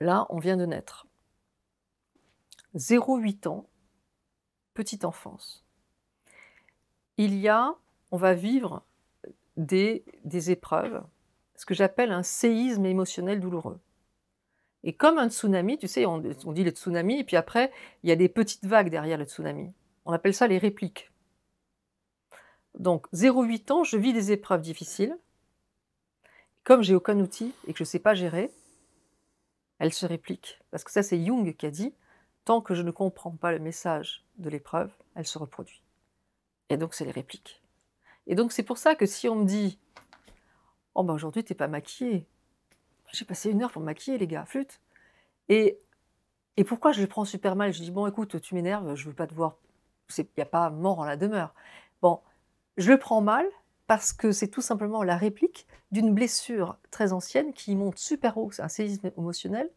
Là, on vient de naître. 0,8 ans, petite enfance. Il y a, on va vivre des, des épreuves, ce que j'appelle un séisme émotionnel douloureux. Et comme un tsunami, tu sais, on, dit le tsunami, et puis après, il y a des petites vagues derrière le tsunami. On appelle ça les répliques. Donc, 0,8 ans, je vis des épreuves difficiles. Comme j'ai aucun outil et que je ne sais pas gérer, elle se réplique. Parce que ça, c'est Jung qui a dit, tant que je ne comprends pas le message de l'épreuve, elle se reproduit. Et donc, c'est les répliques. Et donc, c'est pour ça que si on me dit, oh ben aujourd'hui, t'es pas maquillée. J'ai passé une heure pour me maquiller, les gars, flûte. Et, et pourquoi je le prends super mal Je dis, bon, écoute, tu m'énerves, je veux pas te voir. Il n'y a pas mort en la demeure. Bon, je le prends mal, parce que c'est tout simplement la réplique d'une blessure très ancienne qui monte super haut, c'est un séisme émotionnel,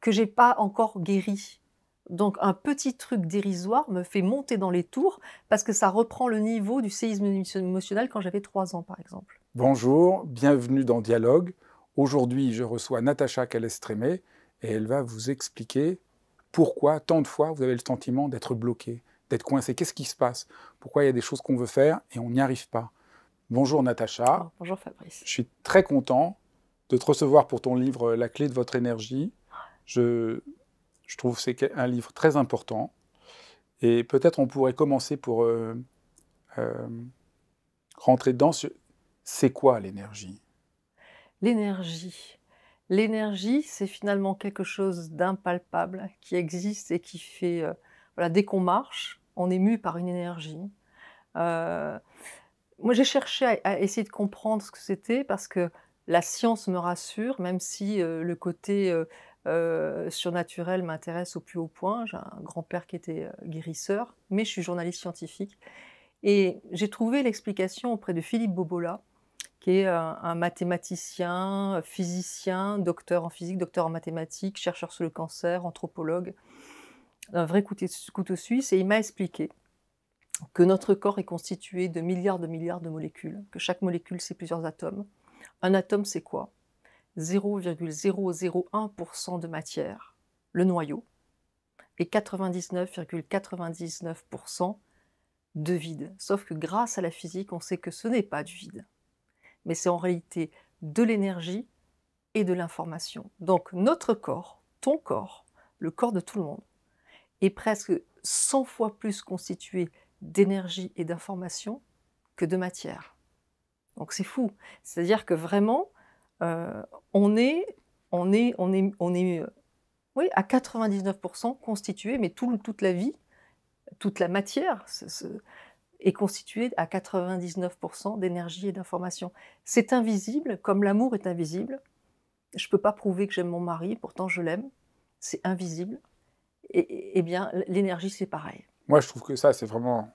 que j'ai pas encore guéri. Donc un petit truc dérisoire me fait monter dans les tours parce que ça reprend le niveau du séisme émotionnel quand j'avais 3 ans par exemple. Bonjour, bienvenue dans Dialogue. Aujourd'hui je reçois Natacha Calestrémé et elle va vous expliquer pourquoi tant de fois vous avez le sentiment d'être bloqué, d'être coincé. Qu'est-ce qui se passe Pourquoi il y a des choses qu'on veut faire et on n'y arrive pas Bonjour Natacha. Oh, bonjour Fabrice. Je suis très content de te recevoir pour ton livre euh, La clé de votre énergie. Je, trouve que c'est un livre très important. Et peut-être on pourrait commencer pour euh, euh, rentrer dans ce... C'est quoi l'énergie L'énergie. L'énergie, c'est finalement quelque chose d'impalpable qui existe et qui fait... voilà, dès qu'on marche, on est mu par une énergie moi, j'ai cherché à, essayer de comprendre ce que c'était parce que la science me rassure, même si euh, le côté euh, euh, surnaturel m'intéresse au plus haut point. J'ai un grand-père qui était guérisseur, mais je suis journaliste scientifique. Et j'ai trouvé l'explication auprès de Philippe Bobola, qui est un, mathématicien, physicien, docteur en physique, docteur en mathématiques, chercheur sur le cancer, anthropologue, un vrai couteau suisse, et il m'a expliqué que notre corps est constitué de milliards de milliards de molécules, que chaque molécule c'est plusieurs atomes. Un atome c'est quoi 0,001% de matière, le noyau, et 99,99% de vide. Sauf que grâce à la physique, on sait que ce n'est pas du vide, mais c'est en réalité de l'énergie et de l'information. Donc notre corps, ton corps, le corps de tout le monde, est presque 100 fois plus constitué d'énergie et d'information que de matière. Donc c'est fou. C'est-à-dire que vraiment, euh, on est, on est, on est, on est euh, oui, à 99% constitué, mais tout, toute la vie, toute la matière est, constituée à 99% d'énergie et d'information. C'est invisible, comme l'amour est invisible. Je ne peux pas prouver que j'aime mon mari, pourtant je l'aime. C'est invisible. et eh bien, l'énergie, c'est pareil. Moi, je trouve que ça, c'est vraiment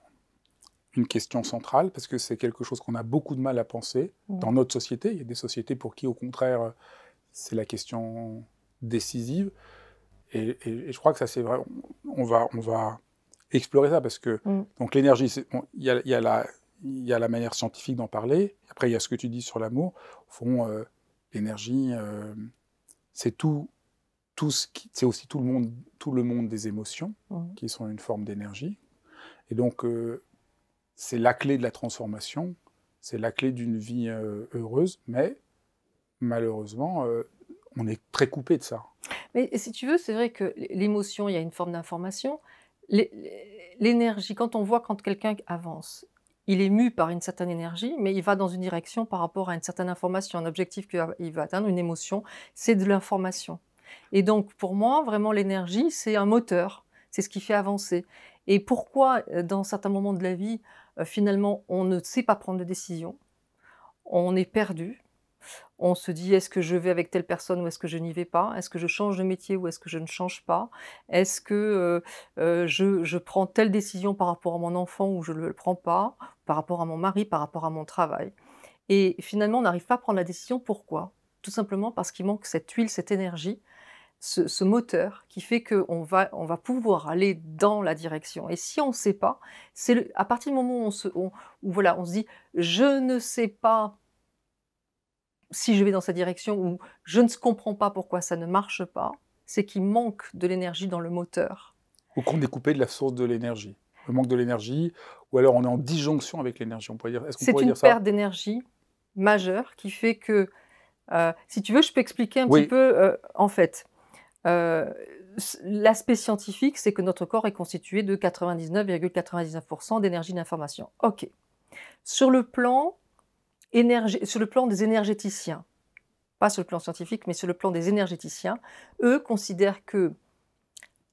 une question centrale, parce que c'est quelque chose qu'on a beaucoup de mal à penser mm. dans notre société. Il y a des sociétés pour qui, au contraire, c'est la question décisive. Et, je crois que ça, c'est vrai. On va, on va explorer ça, parce que mm. donc l'énergie, il y, a, y, y, a, la manière scientifique d'en parler. Après, il y a ce que tu dis sur l'amour. Au fond, euh, l'énergie, euh, c'est tout, tout ce qui, c'est aussi tout le monde, tout le monde des émotions, mm. qui sont une forme d'énergie. Et donc, euh, c'est la clé de la transformation, c'est la clé d'une vie euh, heureuse, mais malheureusement, euh, on est très coupé de ça. Mais si tu veux, c'est vrai que l'émotion, il y a une forme d'information. L'énergie, quand on voit quand quelqu'un avance, il est mu par une certaine énergie, mais il va dans une direction par rapport à une certaine information, un objectif qu'il va atteindre, une émotion, c'est de l'information. Et donc, pour moi, vraiment, l'énergie, c'est un moteur, c'est ce qui fait avancer. Et pourquoi, euh, dans certains moments de la vie, euh, finalement, on ne sait pas prendre de décision, on est perdu, on se dit est-ce que je vais avec telle personne ou est-ce que je n'y vais pas Est-ce que je change de métier ou est-ce que je ne change pas Est-ce que euh, euh, je, prends telle décision par rapport à mon enfant ou je ne le prends pas Par rapport à mon mari, par rapport à mon travail Et finalement, on n'arrive pas à prendre la décision. Pourquoi Tout simplement parce qu'il manque cette huile, cette énergie ce, moteur qui fait qu'on va, on va pouvoir aller dans la direction. Et si on ne sait pas, c'est à partir du moment où on se, voilà, on se dit je ne sais pas si je vais dans sa direction ou je ne comprends pas pourquoi ça ne marche pas, c'est qu'il manque de l'énergie dans le moteur. Ou qu'on est coupé de la source de l'énergie. Le manque de l'énergie, ou alors on est en disjonction avec l'énergie. On pourrait dire. Est-ce c'est pourrait une dire perte d'énergie majeure qui fait que, euh, si tu veux, je peux expliquer un petit peu. Euh, en fait, euh, l'aspect scientifique, c'est que notre corps est constitué de 99,99% d'énergie d'information. OK. Sur le, plan sur le plan des énergéticiens, pas sur le plan scientifique, mais sur le plan des énergéticiens, eux considèrent que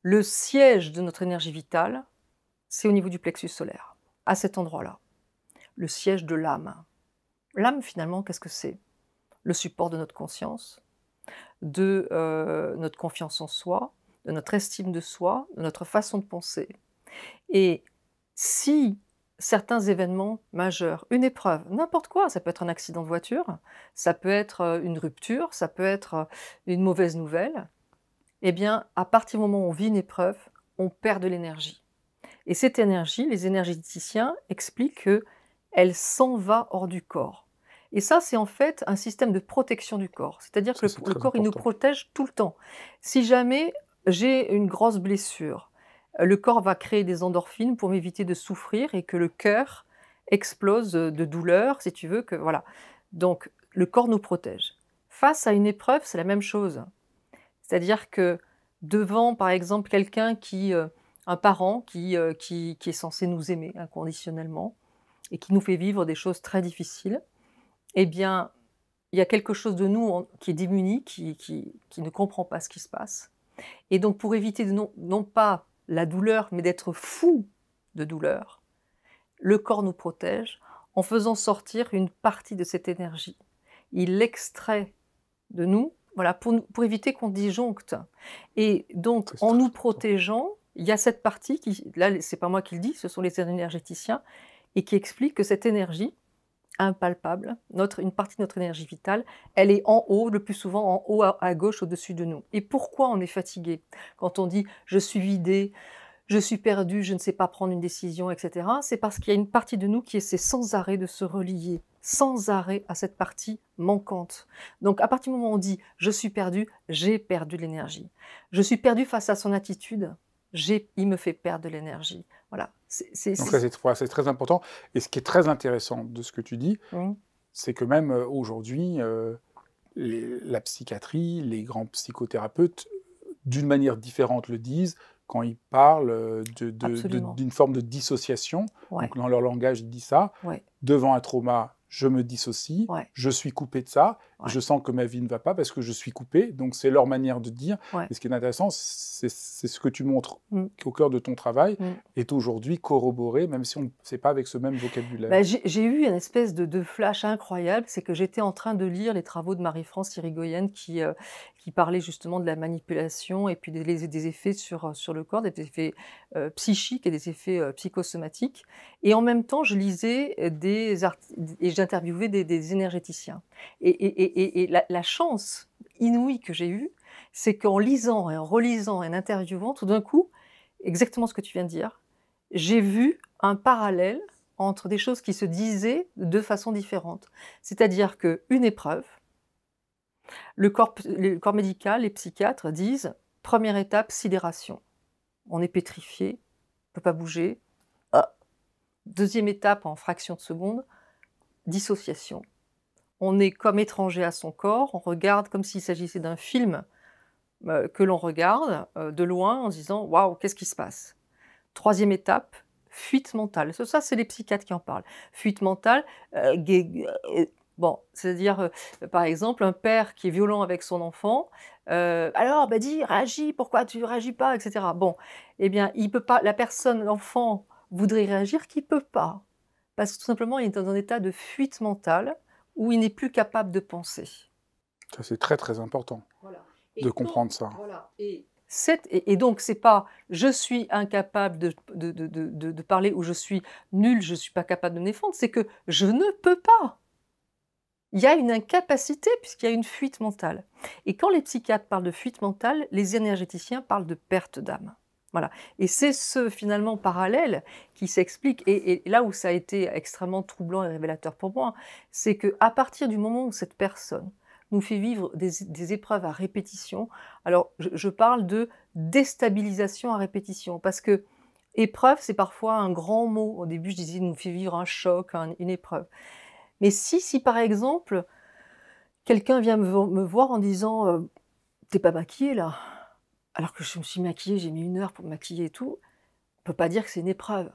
le siège de notre énergie vitale, c'est au niveau du plexus solaire, à cet endroit-là. Le siège de l'âme. L'âme, finalement, qu'est-ce que c'est Le support de notre conscience, de euh, notre confiance en soi, de notre estime de soi, de notre façon de penser. Et si certains événements majeurs, une épreuve, n'importe quoi, ça peut être un accident de voiture, ça peut être euh, une rupture, ça peut être euh, une mauvaise nouvelle, eh bien, à partir du moment où on vit une épreuve, on perd de l'énergie. Et cette énergie, les énergéticiens expliquent que elle s'en va hors du corps. Et ça, c'est en fait un système de protection du corps. C'est-à-dire que le, corps, il nous protège tout le temps. Si jamais j'ai une grosse blessure, euh, le corps va créer des endorphines pour m'éviter de souffrir et que le cœur explose de douleur, si tu veux, que voilà. Donc, le corps nous protège. Face à une épreuve, c'est la même chose. C'est-à-dire que devant, par exemple, quelqu'un qui, euh, un parent qui, euh, qui, qui, est censé nous aimer inconditionnellement et qui nous fait vivre des choses très difficiles, eh bien, il y a quelque chose de nous qui est démuni, qui, ne comprend pas ce qui se passe. Et donc, pour éviter non, pas la douleur, mais d'être fou de douleur, le corps nous protège en faisant sortir une partie de cette énergie. Il l'extrait de nous, voilà, pour, éviter qu'on disjoncte. Et donc, en nous protégeant, il y a cette partie qui, là, c'est pas moi qui le dis, ce sont les énergéticiens, et qui explique que cette énergie, impalpable, une partie de notre énergie vitale, elle est en haut, le plus souvent en haut à, à gauche, au-dessus de nous. Et pourquoi on est fatigué Quand on dit je suis vidé, je suis perdu, je ne sais pas prendre une décision, etc., c'est parce qu'il y a une partie de nous qui essaie sans arrêt de se relier, sans arrêt à cette partie manquante. Donc à partir du moment où on dit je suis perdu, j'ai perdu l'énergie. Je suis perdu face à son attitude, il me fait perdre de l'énergie. Voilà. C'est, Donc c'est, très important. Et ce qui est très intéressant de ce que tu dis, c'est que même euh, aujourd'hui, euh, la psychiatrie, les grands psychothérapeutes, d'une manière différente, le disent quand ils parlent euh, d'une forme de dissociation. Donc dans leur langage, ils disent ça. Devant un trauma, je me dissocie, je suis coupé de ça. Je sens que ma vie ne va pas parce que je suis coupé. Donc, c'est leur manière de dire. Et ce qui est intéressant, c'est ce que tu montres mm. au cœur de ton travail mm. est aujourd'hui corroboré, même si on sait pas avec ce même vocabulaire. Bah, j'ai eu une espèce de, flash incroyable. C'est que j'étais en train de lire les travaux de Marie-France Irigoyenne qui, euh, qui parlait justement de la manipulation et puis des, effets sur, euh, sur le corps, des effets euh, psychiques et des effets psychosomatiques. Et en même temps, je lisais des et j'interviewais des, énergéticiens. et, et, la, chance inouïe que j'ai eue, c'est qu'en lisant et en relisant et en interviewant, tout d'un coup, exactement ce que tu viens de dire, j'ai vu un parallèle entre des choses qui se disaient de façon différente. C'est-à-dire qu'une épreuve, le corps, médical, les psychiatres disent première étape, sidération. On est pétrifié, on ne peut pas bouger. Ah Deuxième étape en fraction de seconde, dissociation on est comme étranger à son corps, on regarde comme s'il s'agissait d'un film euh, que l'on regarde euh, de loin en disant Waouh, qu'est-ce qui se passe Troisième étape, fuite mentale. Ça, c'est les psychiatres qui en parlent. Fuite mentale, euh, bon, c'est-à-dire, par exemple, un père qui est violent avec son enfant, alors, bah, dis, réagis, pourquoi tu ne réagis pas, etc. Bon, eh bien, il peut pas, la personne, l'enfant voudrait réagir, qui peut pas. Parce que tout simplement, il est dans un état de fuite mentale où il n'est plus capable de penser. Ça, c'est très très important de comprendre ça. Voilà. Et, donc, et, donc, c'est pas je suis incapable de, de, parler ou je suis nul, je ne suis pas capable de me défendre, c'est que je ne peux pas. Il y a une incapacité puisqu'il y a une fuite mentale. Et quand les psychiatres parlent de fuite mentale, les énergéticiens parlent de perte d'âme. Voilà. Et c'est ce finalement parallèle qui s'explique. Et, là où ça a été extrêmement troublant et révélateur pour moi, c'est que à partir du moment où cette personne nous fait vivre des, épreuves à répétition, alors je, parle de déstabilisation à répétition parce que épreuve c'est parfois un grand mot. Au début je disais nous fait vivre un choc, une épreuve. Mais si si par exemple quelqu'un vient me, voir en disant euh, t'es pas maquillé là alors que je me suis maquillée, j'ai mis une heure pour me maquiller et tout, on peut pas dire que c'est une épreuve.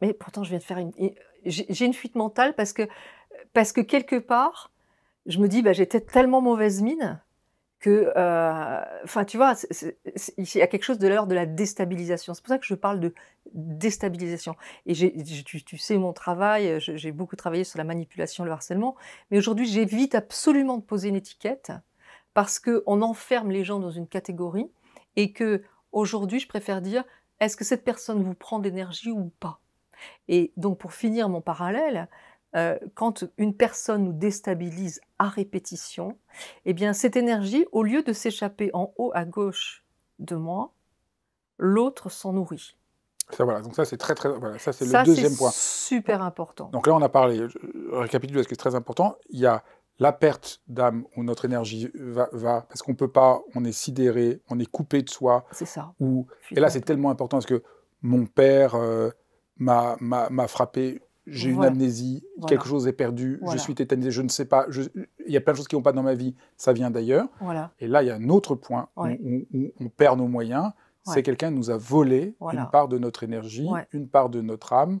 Mais pourtant, je viens de faire une. J'ai une fuite mentale parce que, parce que quelque part, je me dis, bah, j'étais tellement mauvaise mine que. Euh, enfin, tu vois, il y a quelque chose de l'heure de la déstabilisation. C'est pour ça que je parle de déstabilisation. Et tu, tu, sais, mon travail, j'ai beaucoup travaillé sur la manipulation, le harcèlement. Mais aujourd'hui, j'évite absolument de poser une étiquette parce qu'on enferme les gens dans une catégorie et que aujourd'hui, je préfère dire est-ce que cette personne vous prend d'énergie ou pas Et donc, pour finir mon parallèle, euh, quand une personne nous déstabilise à répétition, eh bien, cette énergie, au lieu de s'échapper en haut à gauche de moi, l'autre s'en nourrit. Ça, voilà. Donc ça, c'est très, très. Voilà. Ça, c'est le deuxième point. Super important. Donc là, on a parlé. Je récapitule parce que c'est très important. Il y a la perte d'âme où notre énergie va, parce qu'on peut pas, on est sidéré, on est coupé de soi. C'est ça. et là, c'est tellement important parce que mon père euh, m'a frappé, j'ai une amnésie, quelque chose est perdu, je suis tétanisé, je ne sais pas, il y a plein de choses qui vont pas dans ma vie, ça vient d'ailleurs. Et là, il y a un autre point où, on perd nos moyens, c'est quelqu'un nous a volé une part de notre énergie, une part de notre âme,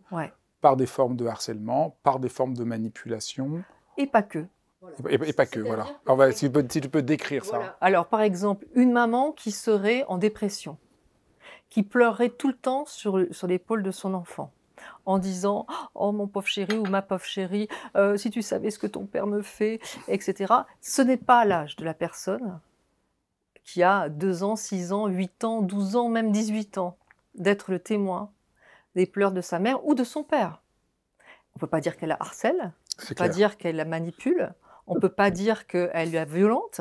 par des formes de harcèlement, par des formes de manipulation. Et pas que. Et, pas que, voilà. Alors, si, tu peux, décrire ça. Alors, par exemple, une maman qui serait en dépression, qui pleurerait tout le temps sur, l'épaule de son enfant en disant Oh mon pauvre chéri ou ma pauvre chérie, euh, si tu savais ce que ton père me fait, etc. Ce n'est pas l'âge de la personne qui a 2 ans, 6 ans, 8 ans, 12 ans, même 18 ans, d'être le témoin des pleurs de sa mère ou de son père. On ne peut pas dire qu'elle la harcèle, on ne peut pas dire qu'elle la manipule, on ne peut pas dire qu'elle est violente,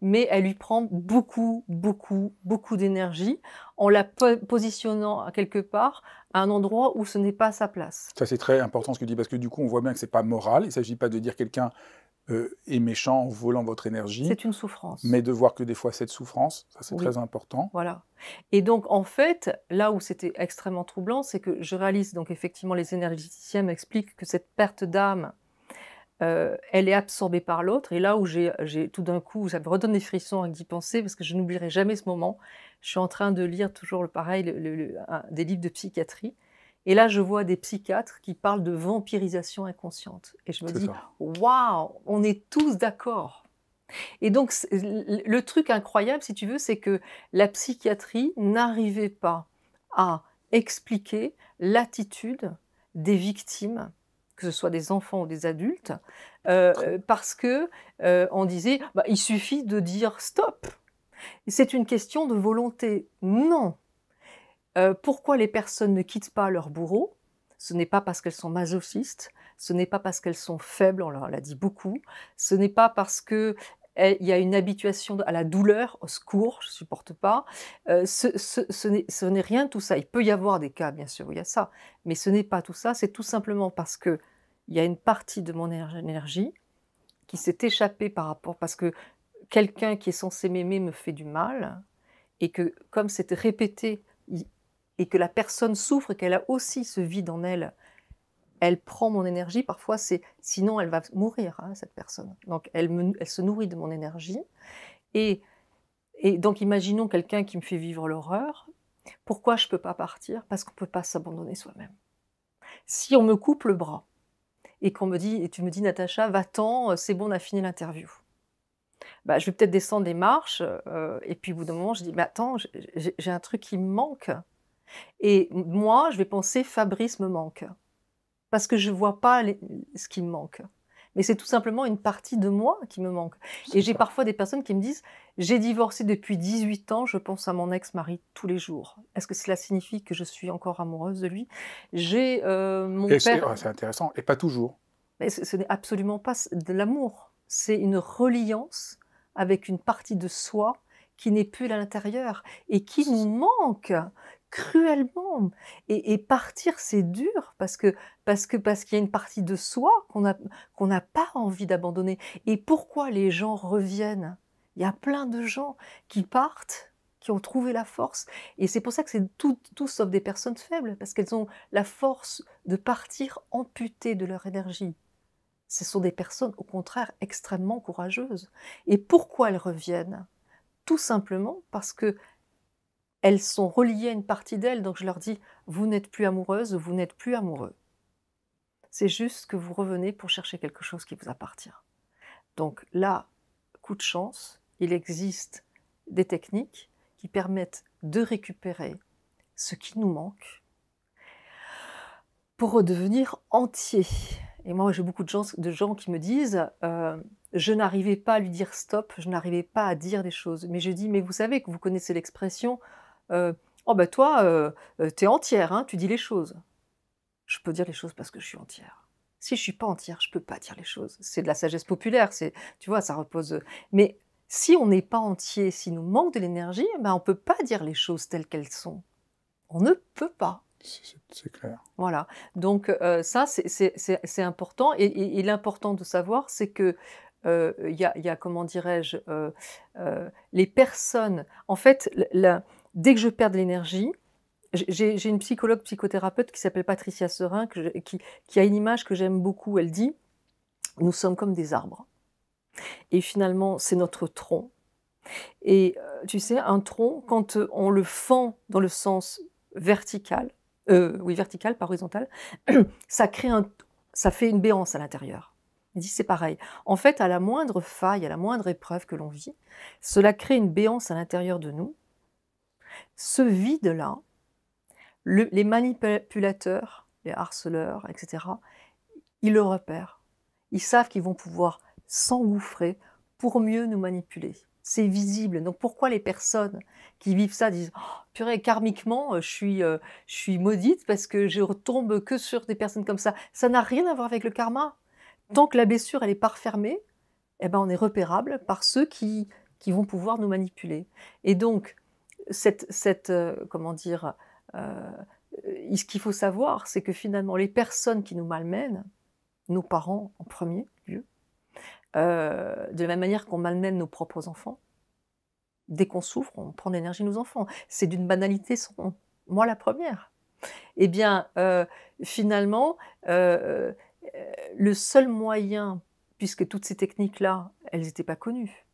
mais elle lui prend beaucoup, beaucoup, beaucoup d'énergie en la positionnant quelque part à un endroit où ce n'est pas sa place. Ça, c'est très important ce que tu dis, parce que du coup, on voit bien que ce n'est pas moral. Il ne s'agit pas de dire quelqu'un euh, est méchant en volant votre énergie. C'est une souffrance. Mais de voir que des fois, cette souffrance, ça, c'est très important. Voilà. Et donc, en fait, là où c'était extrêmement troublant, c'est que je réalise, donc effectivement, les énergéticiens m'expliquent que cette perte d'âme euh, elle est absorbée par l'autre. Et là où j'ai tout d'un coup, ça me redonne des frissons d'y penser, parce que je n'oublierai jamais ce moment. Je suis en train de lire toujours le pareil, des livres de psychiatrie. Et là, je vois des psychiatres qui parlent de vampirisation inconsciente. Et je me dis, waouh, on est tous d'accord. Et donc, le truc incroyable, si tu veux, c'est que la psychiatrie n'arrivait pas à expliquer l'attitude des victimes que ce soit des enfants ou des adultes, euh, euh, parce que euh, on disait bah, il suffit de dire stop. C'est une question de volonté. Non. pourquoi les personnes ne quittent pas leur bourreau Ce n'est pas parce qu'elles sont masochistes, ce n'est pas parce qu'elles sont faibles, on leur l'a dit beaucoup, ce n'est pas parce que eh, il y a une habituation à la douleur, au secours, je ne supporte pas. Euh, ce, n'est rien tout ça. Il peut y avoir des cas, bien sûr, où il y a ça, mais ce n'est pas tout ça. C'est tout simplement parce qu'il y a une partie de mon énergie qui s'est échappée par rapport parce que quelqu'un qui est censé m'aimer me fait du mal et que comme c'est répété et que la personne souffre qu'elle a aussi ce vide en elle elle prend mon énergie. Parfois, c'est sinon elle va mourir hein, cette personne. Donc elle, se nourrit de mon énergie. Et, donc imaginons quelqu'un qui me fait vivre l'horreur. Pourquoi je ne peux pas partir Parce qu'on ne peut pas s'abandonner soi-même. Si on me coupe le bras et qu'on me dit et tu me dis Natacha, va-t'en, c'est bon, on a fini l'interview. Bah, je vais peut-être descendre des marches euh, et puis au bout d'un moment, je dis mais attends, j'ai un truc qui me manque. Et moi, je vais penser Fabrice me manque parce que je ne vois pas ce qui me manque. Mais c'est tout simplement une partie de moi qui me manque. Et j'ai parfois des personnes qui me disent J'ai divorcé depuis 18 ans, je pense à mon ex-mari tous les jours. Est-ce que cela signifie que je suis encore amoureuse de lui J'ai euh, mon Et C'est intéressant, et pas toujours. Mais ce n'est absolument pas de l'amour. C'est une reliance avec une partie de soi qui n'est plus à l'intérieur et qui nous manque cruellement. Et, partir, c'est dur parce que parce que parce qu'il y a une partie de soi qu'on a qu'on n'a pas envie d'abandonner. Et pourquoi les gens reviennent Il y a plein de gens qui partent qui ont trouvé la force. Et c'est pour ça que c'est tout, tout sauf des personnes faibles, parce qu'elles ont la force de partir amputées de leur énergie. Ce sont des personnes, au contraire, extrêmement courageuses. Et pourquoi elles reviennent Tout simplement parce que elles sont reliées à une partie d'elles, donc je leur dis, vous n'êtes plus amoureuse, vous n'êtes plus amoureux. C'est juste que vous revenez pour chercher quelque chose qui vous appartient. Donc là, coup de chance, il existe des techniques qui permettent de récupérer ce qui nous manque pour redevenir entier. Et moi, j'ai beaucoup de gens, qui me disent, euh, je n'arrivais pas à lui dire stop, je n'arrivais pas à dire des choses. Mais je dis, mais vous savez que vous connaissez l'expression, euh, oh ben toi, euh, euh, t'es entière, hein, tu dis les choses. Je peux dire les choses parce que je suis entière. Si je suis pas entière, je peux pas dire les choses. C'est de la sagesse populaire, c'est, tu vois, ça repose. Mais si on n'est pas entier, si nous manque de l'énergie, eh ben on peut pas dire les choses telles qu'elles sont. On ne peut pas. C'est clair. Voilà. Donc euh, ça, c'est important. Et, l'important de savoir, c'est que il y, a, comment dirais-je, les personnes. En fait, la, dès que je perds de l'énergie, j'ai une psychologue psychothérapeute qui s'appelle Patricia Serin, qui, a une image que j'aime beaucoup. Elle dit Nous sommes comme des arbres. Et finalement, c'est notre tronc. Et euh, tu sais, un tronc, quand on le fend dans le sens vertical, euh, oui, vertical, pas horizontal, ça crée un, ça fait une béance à l'intérieur. Il dit c'est pareil. En fait, à la moindre faille, à la moindre épreuve que l'on vit, cela crée une béance à l'intérieur de nous ce vide-là, les manipulateurs, les harceleurs, etc., ils le repèrent. Ils savent qu'ils vont pouvoir s'engouffrer pour mieux nous manipuler. C'est visible. Donc pourquoi les personnes qui vivent ça disent oh, purée karmiquement euh, je suis euh, je suis maudite parce que je retombe que sur des personnes comme ça. Ça n'a rien à voir avec le karma. Tant que la blessure elle est pas refermée, eh ben on est repérable par ceux qui qui vont pouvoir nous manipuler. Et donc cette, euh, comment dire, euh, euh, ce qu'il faut savoir, c'est que finalement, les personnes qui nous malmènent, nos parents en premier lieu, de la même manière qu'on malmène nos propres enfants, dès qu'on souffre, on prend l'énergie de nos enfants. C'est d'une banalité Moi, la première. Eh bien, finalement, le seul moyen, puisque toutes ces techniques-là, elles n'étaient pas connues,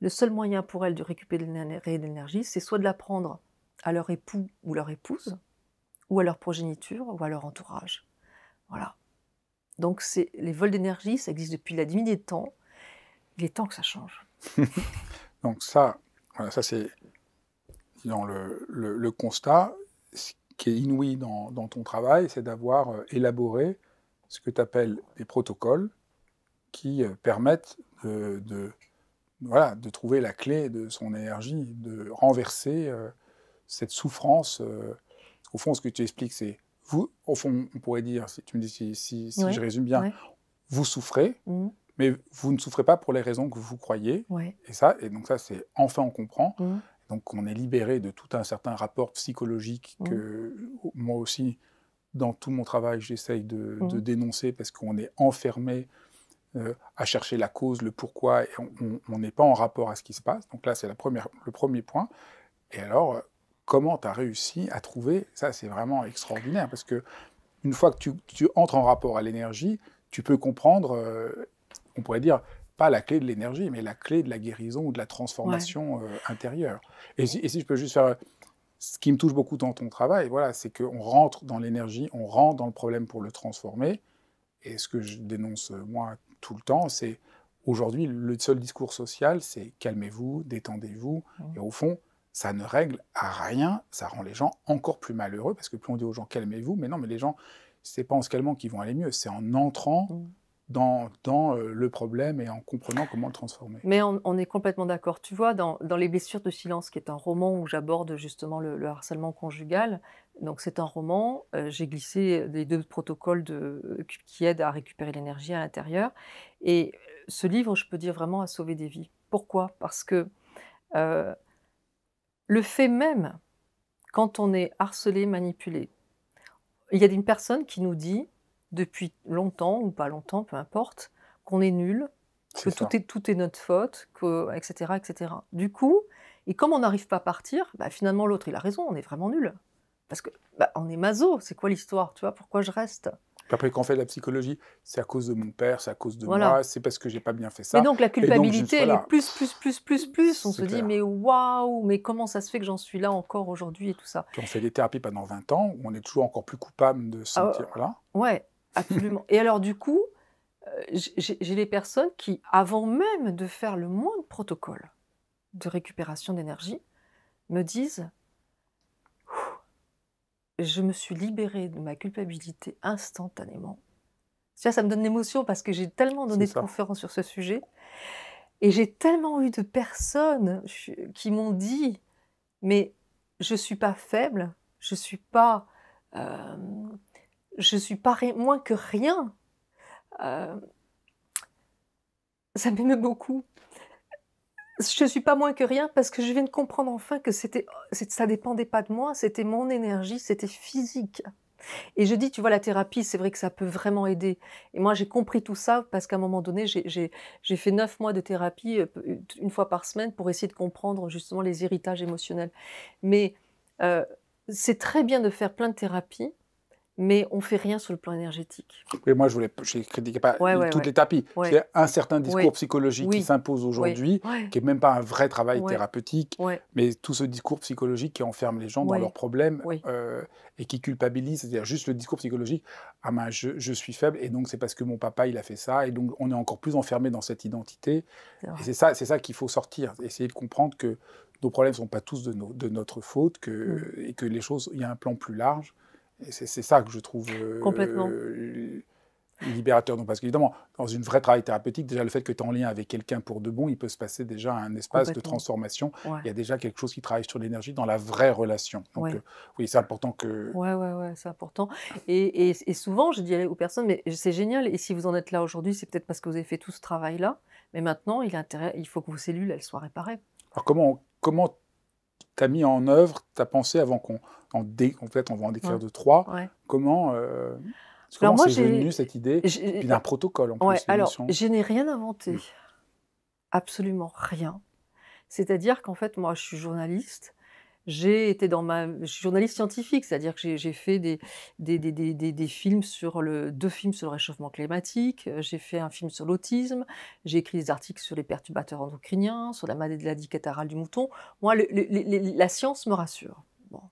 le seul moyen pour elles de récupérer de l'énergie, c'est soit de la prendre à leur époux ou leur épouse, ou à leur progéniture ou à leur entourage. Voilà. Donc c'est les vols d'énergie, ça existe depuis la nuit des temps. Il est temps que ça change. Donc ça, ça c'est dans le, constat. Ce qui est inouï dans, ton travail, c'est d'avoir euh, élaboré ce que tu appelles des protocoles qui euh, permettent de de trouver la clé de son énergie, de renverser euh, cette souffrance. Euh. au fond, ce que tu expliques, c'est vous, au fond, on pourrait dire, si tu me dis si, je résume bien, vous souffrez, mmh. mais vous ne souffrez pas pour les raisons que vous croyez. Et ça, et donc ça, c'est enfin on comprend. Mmh. Donc on est libéré de tout un certain rapport psychologique mmh. que moi aussi, dans tout mon travail, j'essaye de dénoncer parce qu'on est enfermé euh, à chercher la cause, le pourquoi, et on n'est pas en rapport à ce qui se passe. Donc là, c'est le premier point. Et alors, euh, comment tu as réussi à trouver Ça, c'est vraiment extraordinaire, parce que une fois que tu, entres en rapport à l'énergie, tu peux comprendre, euh, on pourrait dire, pas la clé de l'énergie, mais la clé de la guérison ou de la transformation intérieure. Et si, je peux juste faire ce qui me touche beaucoup dans ton travail, voilà, c'est qu'on rentre dans l'énergie, on rentre dans le problème pour le transformer. Et ce que je dénonce, moi, tout le temps. C'est aujourd'hui le seul discours social, c'est calmez-vous, détendez-vous. Mmh. Et au fond, ça ne règle à rien. Ça rend les gens encore plus malheureux parce que plus on dit aux gens calmez-vous, mais non, mais les gens, c'est pas en se calmant qu'ils vont aller mieux, c'est en entrant. Mmh dans, euh, le problème et en comprenant comment le transformer. Mais on, est complètement d'accord. Tu vois, dans, Les blessures de silence, qui est un roman où j'aborde justement le, harcèlement conjugal, donc c'est un roman, euh, j'ai glissé les deux protocoles qui aident à récupérer l'énergie à l'intérieur. Et euh, ce livre, je peux dire vraiment, a sauvé des vies. Pourquoi Parce que le fait même, quand on est harcelé, manipulé, il y a une personne qui nous dit depuis longtemps ou pas longtemps, peu importe, qu'on est nul, que tout est, tout est notre faute, que, etc., etc. Du coup, et comme on n'arrive pas à partir, bah, finalement l'autre, il a raison, on est vraiment nul. Parce que bah, on est maso, c'est quoi l'histoire, tu vois, pourquoi je reste après, quand on fait de la psychologie, c'est à cause de mon père, c'est à cause de moi, c'est parce que j'ai pas bien fait ça. Et donc la culpabilité, elle est plus, plus, plus, plus, plus. On se dit, mais waouh, mais comment ça se fait que j'en suis là encore aujourd'hui et tout ça. on fait des thérapies pendant 20 ans où on est toujours encore plus coupable de ah, sentir. voilà. Ouais, Absolument. Et alors, du coup, euh, j'ai les personnes qui, avant même de faire le moindre protocole de récupération d'énergie, me disent Je me suis libérée de ma culpabilité instantanément. Ça, ça me donne l'émotion parce que j'ai tellement donné de conférences sur ce sujet et j'ai tellement eu de personnes qui m'ont dit Mais je ne suis pas faible, je ne suis pas. Euh, je suis pas moins que rien. Euh, ça m'émeut beaucoup. Je suis pas moins que rien parce que je viens de comprendre enfin que c'était, ça dépendait pas de moi, c'était mon énergie, c'était physique. Et je dis, tu vois, la thérapie, c'est vrai que ça peut vraiment aider. Et moi, j'ai compris tout ça parce qu'à un moment donné, j'ai fait neuf mois de thérapie euh, une fois par semaine pour essayer de comprendre justement les héritages émotionnels. Mais euh, c'est très bien de faire plein de thérapies, mais on fait rien sur le plan énergétique. mais moi, je voulais, critiquais pas toutes les tapis. C'est un certain discours psychologique qui s'impose aujourd'hui, qui est même pas un vrai travail thérapeutique, mais tout ce discours psychologique qui enferme les gens dans leurs problèmes euh, et qui culpabilise, c'est-à-dire juste le discours psychologique. Ah ben, je, suis faible et donc c'est parce que mon papa il a fait ça et donc on est encore plus enfermé dans cette identité. Et c'est ça, c'est ça qu'il faut sortir, essayer de comprendre que nos problèmes ne sont pas tous de, notre faute, mm. et que les choses, il y a un plan plus large c'est ça que je trouve euh, Complètement. libérateur. Donc, parce qu'évidemment, dans une vraie travail thérapeutique, déjà le fait que tu es en lien avec quelqu'un pour de bon, il peut se passer déjà un espace de transformation. Il y a déjà quelque chose qui travaille sur l'énergie dans la vraie relation. Donc euh, oui, c'est important que... Oui, ouais, ouais, c'est important. Et, souvent, je dis aux personnes, mais c'est génial, et si vous en êtes là aujourd'hui, c'est peut-être parce que vous avez fait tout ce travail-là, mais maintenant, il, il faut que vos cellules, elles soient réparées. Alors comment... comment tu as mis en œuvre ta pensée avant qu'on en dé... En fait, on va en décrire deux de trois. Comment, euh, comment c'est venu cette idée d'un protocole en ouais, plus, Alors, je n'ai rien inventé. Absolument rien. C'est-à-dire qu'en fait, moi, je suis journaliste. J'ai été dans ma je suis journaliste scientifique, c'est-à-dire que j'ai fait des des, des, des, des, films sur le deux films sur le réchauffement climatique, euh, j'ai fait un film sur l'autisme, j'ai écrit des articles sur les perturbateurs endocriniens, sur la maladie catarale du mouton. Moi, la science me rassure. Bon.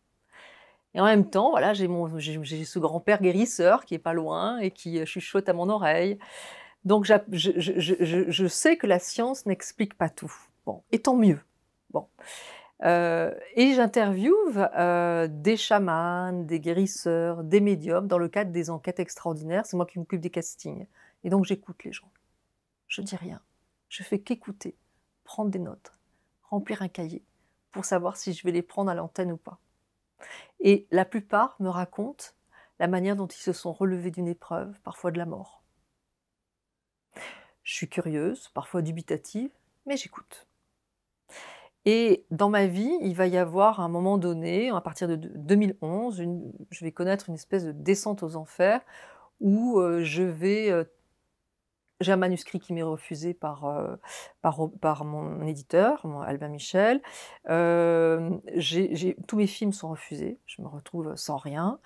Et en même temps, voilà, j'ai ce grand-père guérisseur qui est pas loin et qui euh, chuchote à mon oreille. Donc je, je, je, je sais que la science n'explique pas tout. Bon, et tant mieux. Bon. Euh, et j'interviewe euh, des chamans, des guérisseurs, des médiums dans le cadre des enquêtes extraordinaires. C'est moi qui m'occupe des castings. Et donc j'écoute les gens. Je ne dis rien. Je fais qu'écouter, prendre des notes, remplir un cahier pour savoir si je vais les prendre à l'antenne ou pas. Et la plupart me racontent la manière dont ils se sont relevés d'une épreuve, parfois de la mort. Je suis curieuse, parfois dubitative, mais j'écoute. Et dans ma vie, il va y avoir à un moment donné, à partir de 2011, je vais connaître une espèce de descente aux enfers où euh, je vais euh, j'ai un manuscrit qui m'est refusé par, euh, par, euh, par, mon éditeur, mon Albin Michel. Euh, tous mes films sont refusés. Je me retrouve sans rien.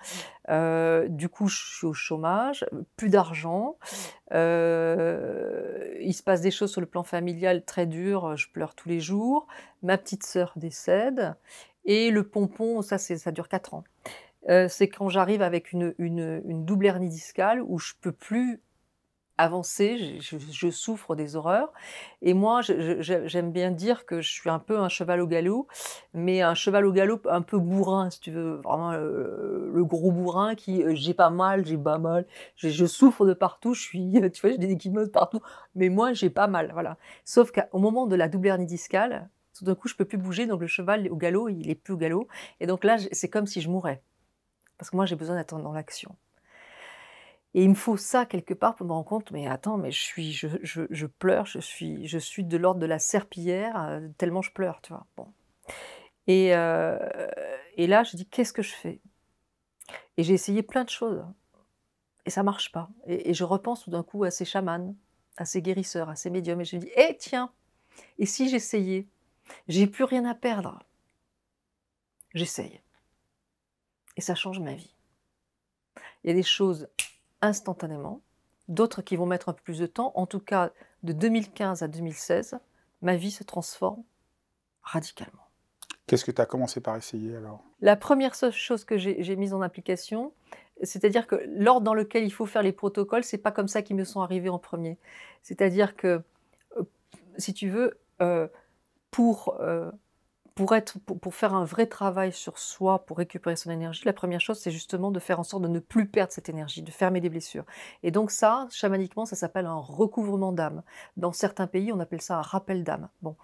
Euh, du coup, je suis au chômage, plus d'argent. Euh, il se passe des choses sur le plan familial très dures. Je pleure tous les jours. Ma petite sœur décède. Et le pompon, ça, ça dure 4 ans. c'est quand j'arrive avec une, une, une double hernie discale où je peux plus avancé, je, souffre des horreurs. Et moi, j'aime bien dire que je suis un peu un cheval au galop, mais un cheval au galop un peu bourrin, si tu veux, vraiment euh, le, gros bourrin qui euh, j'ai pas mal, j'ai pas mal, je, souffre de partout, je suis, tu vois, j'ai des de partout, mais moi, j'ai pas mal, voilà. Sauf qu'au moment de la double hernie discale, tout d'un coup, je peux plus bouger, donc le cheval au galop, il est plus au galop, et donc là, c'est comme si je mourais, parce que moi, j'ai besoin d'attendre dans l'action. Et il me faut ça quelque part pour me rendre compte, mais attends, mais je suis, je, je, je pleure, je suis, je suis de l'ordre de la serpillière, euh, tellement je pleure, tu vois. Bon. Et, euh, et là, je dis, qu'est-ce que je fais Et j'ai essayé plein de choses. Et ça marche pas. Et, je repense tout d'un coup à ces chamans, à ces guérisseurs, à ces médiums. Et je me dis, eh tiens, et si j'essayais J'ai plus rien à perdre. J'essaye. Et ça change ma vie. Il y a des choses instantanément, d'autres qui vont mettre un peu plus de temps. En tout cas, de 2015 à 2016, ma vie se transforme radicalement. Qu'est-ce que tu as commencé par essayer alors La première chose que j'ai mise en application, c'est-à-dire que l'ordre dans lequel il faut faire les protocoles, c'est pas comme ça qu'ils me sont arrivés en premier. C'est-à-dire que, euh, si tu veux, euh, pour euh, pour, être, pour, faire un vrai travail sur soi, pour récupérer son énergie, la première chose, c'est justement de faire en sorte de ne plus perdre cette énergie, de fermer des blessures. Et donc ça, chamaniquement, ça s'appelle un recouvrement d'âme. Dans certains pays, on appelle ça un rappel d'âme. Bon.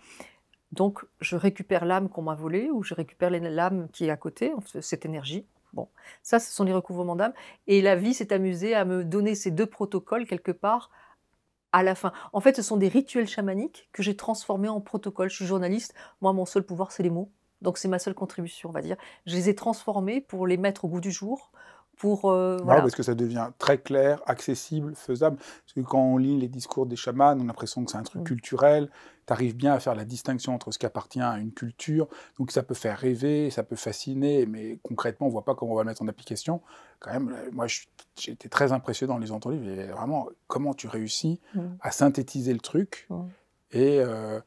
Donc, je récupère l'âme qu'on m'a volée ou je récupère l'âme qui est à côté, cette énergie. Bon, ça, ce sont les recouvrements d'âme. Et la vie s'est amusée à me donner ces deux protocoles quelque part à la fin. En fait, ce sont des rituels chamaniques que j'ai transformés en protocole. Je suis journaliste, moi, mon seul pouvoir, c'est les mots. Donc c'est ma seule contribution, on va dire. Je les ai transformés pour les mettre au goût du jour, pour... Euh, bah parce que ça devient très clair, accessible, faisable. Parce que quand on lit les discours des chamans, on a l'impression que c'est un truc mm. culturel. Tu arrives bien à faire la distinction entre ce qui appartient à une culture. Donc ça peut faire rêver, ça peut fasciner, mais concrètement, on voit pas comment on va le mettre en application. Quand même, euh, moi, j'ai été très impressionné dans les entendus. Vraiment, comment tu réussis mm. à synthétiser le truc mm. et... Euh,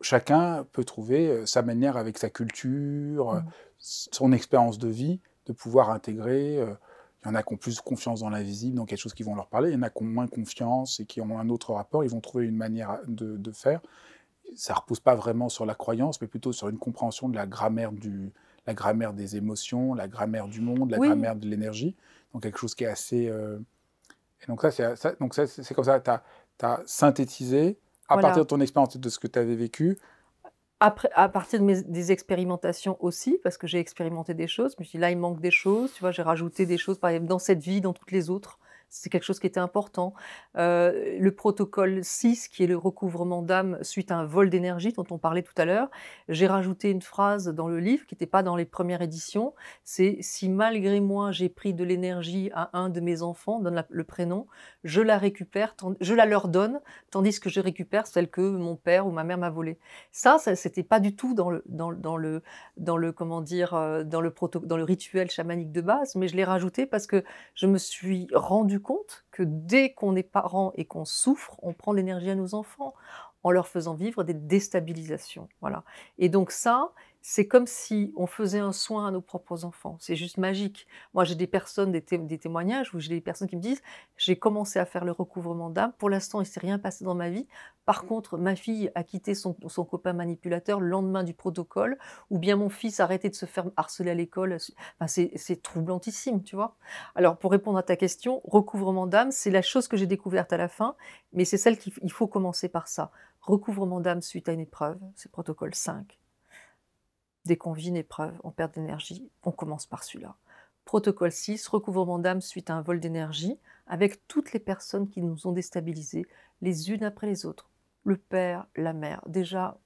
chacun peut trouver sa manière avec sa culture, son expérience de vie de pouvoir intégrer. Euh, il y en a qui ont plus confiance dans l'invisible, dans quelque chose qui vont leur parler. Il y en a qui ont moins confiance et qui ont un autre rapport. Ils vont trouver une manière de, faire. Ça repose pas vraiment sur la croyance, mais plutôt sur une compréhension de la grammaire du, la grammaire des émotions, la grammaire du monde, la grammaire de l'énergie. Donc quelque chose qui est assez. Euh, et donc ça, c'est donc c'est comme ça. Tu as, synthétisé à partir de ton expérience de ce que tu avais vécu après, à partir de mes, des expérimentations aussi, parce que j'ai expérimenté des choses, je me là, il manque des choses, tu vois, j'ai rajouté des choses, par exemple, dans cette vie, dans toutes les autres c'est quelque chose qui était important. Euh, le protocole 6, qui est le recouvrement d'âme suite à un vol d'énergie dont on parlait tout à l'heure, j'ai rajouté une phrase dans le livre qui n'était pas dans les premières éditions, c'est « si malgré moi j'ai pris de l'énergie à un de mes enfants, donne le prénom, je la récupère, je la leur donne, tandis que je récupère celle que mon père ou ma mère m'a volée ». Ça, c'était pas du tout dans le, dans, le, dans le, comment dire, euh, dans le, dans le rituel chamanique de base, mais je l'ai rajouté parce que je me suis rendu compte que dès qu'on est parent et qu'on souffre, on prend l'énergie à nos enfants en leur faisant vivre des déstabilisations. Voilà. Et donc ça, c'est comme si on faisait un soin à nos propres enfants. C'est juste magique. Moi, j'ai des personnes, des, témoignages où j'ai des personnes qui me disent J'ai commencé à faire le recouvrement d'âme. Pour l'instant, il s'est rien passé dans ma vie. Par contre, ma fille a quitté son, copain manipulateur le lendemain du protocole, ou bien mon fils a arrêté de se faire harceler à l'école. Enfin, c'est troublantissime, tu vois. Alors, pour répondre à ta question, recouvrement d'âme, c'est la chose que j'ai découverte à la fin, mais c'est celle qu'il faut commencer par ça. Recouvrement d'âme suite à une épreuve, c'est protocole 5. Dès qu'on vit une épreuve, on perd d'énergie, on commence par celui-là. Protocole 6, recouvrement d'âme suite à un vol d'énergie, avec toutes les personnes qui nous ont déstabilisés, les unes après les autres. Le père, la mère. Déjà,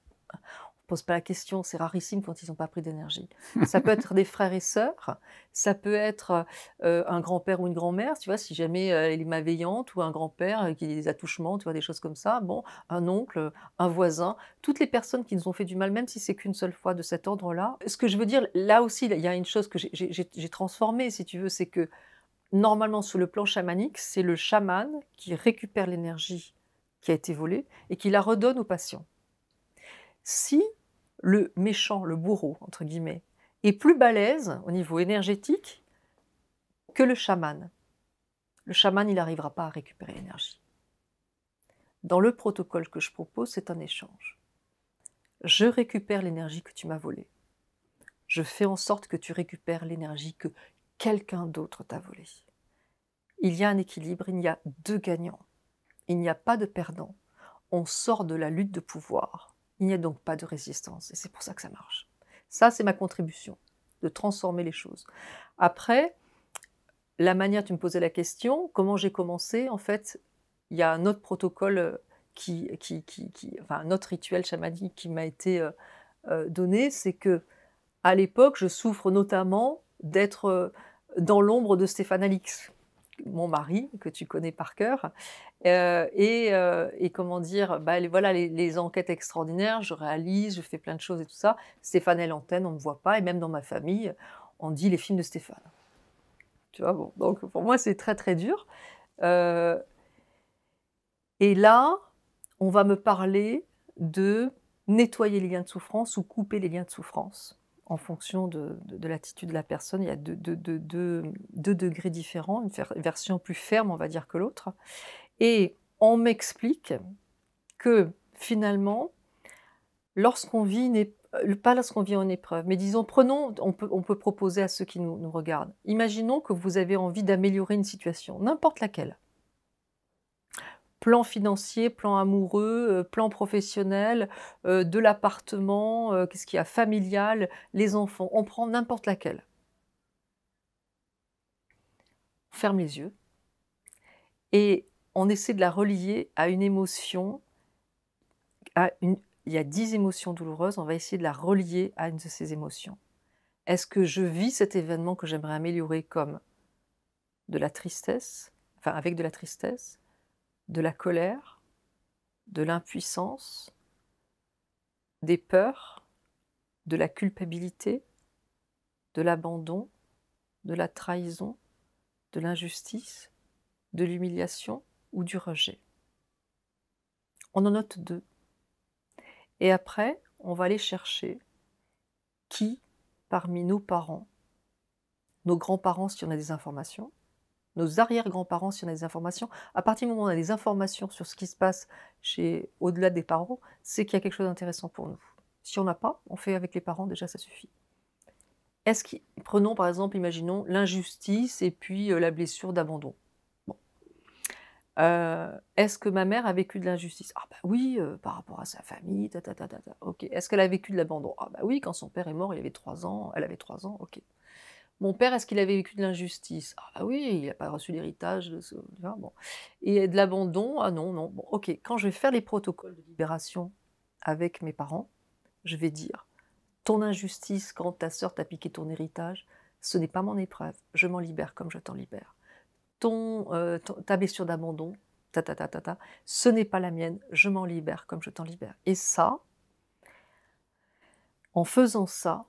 pose pas la question, c'est rarissime quand ils n'ont pas pris d'énergie. Ça peut être des frères et sœurs, ça peut être euh, un grand-père ou une grand-mère, tu vois, si jamais euh, elle est malveillante, ou un grand-père euh, qui a des attouchements, tu vois, des choses comme ça. Bon, un oncle, un voisin, toutes les personnes qui nous ont fait du mal, même si c'est qu'une seule fois de cet ordre-là. Ce que je veux dire, là aussi, il y a une chose que j'ai transformée, si tu veux, c'est que normalement, sur le plan chamanique, c'est le chaman qui récupère l'énergie qui a été volée et qui la redonne au patient. Si le méchant, le bourreau, entre guillemets, est plus balèze au niveau énergétique que le chaman. Le chaman, il n'arrivera pas à récupérer l'énergie. Dans le protocole que je propose, c'est un échange. Je récupère l'énergie que tu m'as volée. Je fais en sorte que tu récupères l'énergie que quelqu'un d'autre t'a volée. Il y a un équilibre, il y a deux gagnants. Il n'y a pas de perdant. On sort de la lutte de pouvoir il n'y a donc pas de résistance. Et c'est pour ça que ça marche. Ça, c'est ma contribution, de transformer les choses. Après, la manière, tu me posais la question, comment j'ai commencé, en fait, il y a un autre protocole, euh, qui, qui, un autre rituel chamanique qui m'a été euh, euh, donné, c'est que à l'époque, je souffre notamment d'être dans l'ombre de Stéphane Alix mon mari, que tu connais par cœur. Euh, euh, et, comment dire, bah, les, voilà, les, enquêtes extraordinaires, je réalise, je fais plein de choses et tout ça. Stéphane est l'antenne, on ne me voit pas. Et même dans ma famille, on dit les films de Stéphane. Tu vois, bon, donc pour moi, c'est très très dur. Euh, et là, on va me parler de nettoyer les liens de souffrance ou couper les liens de souffrance en fonction de, l'attitude de la personne, il y a deux, degrés différents, une version plus ferme, on va dire, que l'autre. Et on m'explique que finalement, lorsqu'on vit euh, pas lorsqu'on vit en épreuve, mais disons, prenons, on peut, proposer à ceux qui nous regardent. Imaginons que vous avez envie d'améliorer une situation, n'importe laquelle plan financier, plan amoureux, euh, plan professionnel, euh, de l'appartement, euh, qu'est-ce qu'il y a familial, les enfants. On prend n'importe laquelle. On ferme les yeux et on essaie de la relier à une émotion. Il y a dix émotions douloureuses, on va essayer de la relier à une de ces émotions. Est-ce que je vis cet événement que j'aimerais améliorer comme de la tristesse, enfin avec de la tristesse, de la colère, de l'impuissance, des peurs, de la culpabilité, de l'abandon, de la trahison, de l'injustice, de l'humiliation ou du rejet. On en note deux. Et après, on va aller chercher qui parmi nos parents, nos grands-parents si on a des informations, nos arrière-grands-parents si on a des informations. À partir du moment où on a des informations sur ce qui se passe chez au-delà des parents, c'est qu'il y a quelque chose d'intéressant pour nous. Si on n'a pas, on fait avec les parents, déjà ça suffit. Est-ce prenons par exemple, imaginons l'injustice et puis euh, la blessure d'abandon. Euh, est-ce que ma mère a vécu de l'injustice Ah bah oui, euh, par rapport à sa famille, ta ta ta ta. Ok. Est-ce qu'elle a vécu de l'abandon Ah bah oui, quand son père est mort, il avait trois ans, elle avait trois ans, ok. Mon père, est-ce qu'il avait vécu de l'injustice Ah bah oui, il n'a pas reçu l'héritage. Et de l'abandon Ah non, non. ok, quand je vais faire les protocoles de libération avec mes parents, je vais dire, ton injustice quand ta sœur t'a piqué ton héritage, ce n'est pas mon épreuve, je m'en libère comme je t'en libère. ton, euh, ta blessure d'abandon, ta, ta, ta, ta, ta, ce n'est pas la mienne, je m'en libère comme je t'en libère. Et ça, en faisant ça,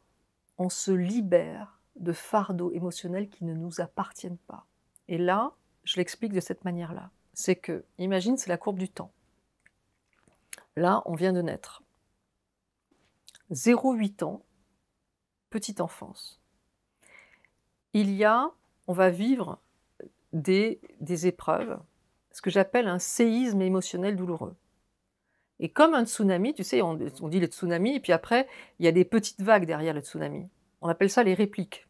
on se libère de fardeaux émotionnels qui ne nous appartiennent pas. Et là, je l'explique de cette manière-là. C'est que, imagine, c'est la courbe du temps. Là, on vient de naître. 0,8 ans, petite enfance. Il y a, on va vivre des, des épreuves, ce que j'appelle un séisme émotionnel douloureux. Et comme un tsunami, tu sais, on, on dit le tsunami, et puis après, il y a des petites vagues derrière le tsunami. On appelle ça les répliques.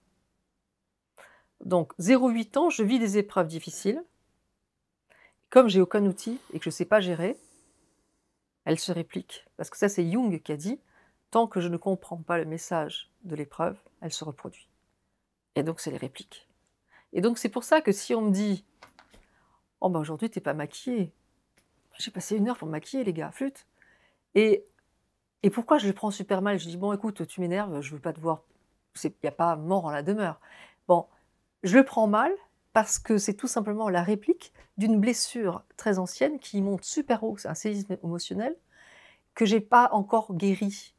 Donc 0,8 ans, je vis des épreuves difficiles. Comme j'ai aucun outil et que je ne sais pas gérer, elles se répliquent. Parce que ça, c'est Jung qui a dit, tant que je ne comprends pas le message de l'épreuve, elle se reproduit. Et donc, c'est les répliques. Et donc, c'est pour ça que si on me dit, oh ben aujourd'hui, t'es pas maquillé. J'ai passé une heure pour me maquiller, les gars, flûte. Et, et pourquoi je le prends super mal Je dis, bon, écoute, tu m'énerves, je veux pas te voir il n'y a pas mort en la demeure. Bon, je le prends mal parce que c'est tout simplement la réplique d'une blessure très ancienne qui monte super haut, c'est un séisme émotionnel, que j'ai pas encore guéri.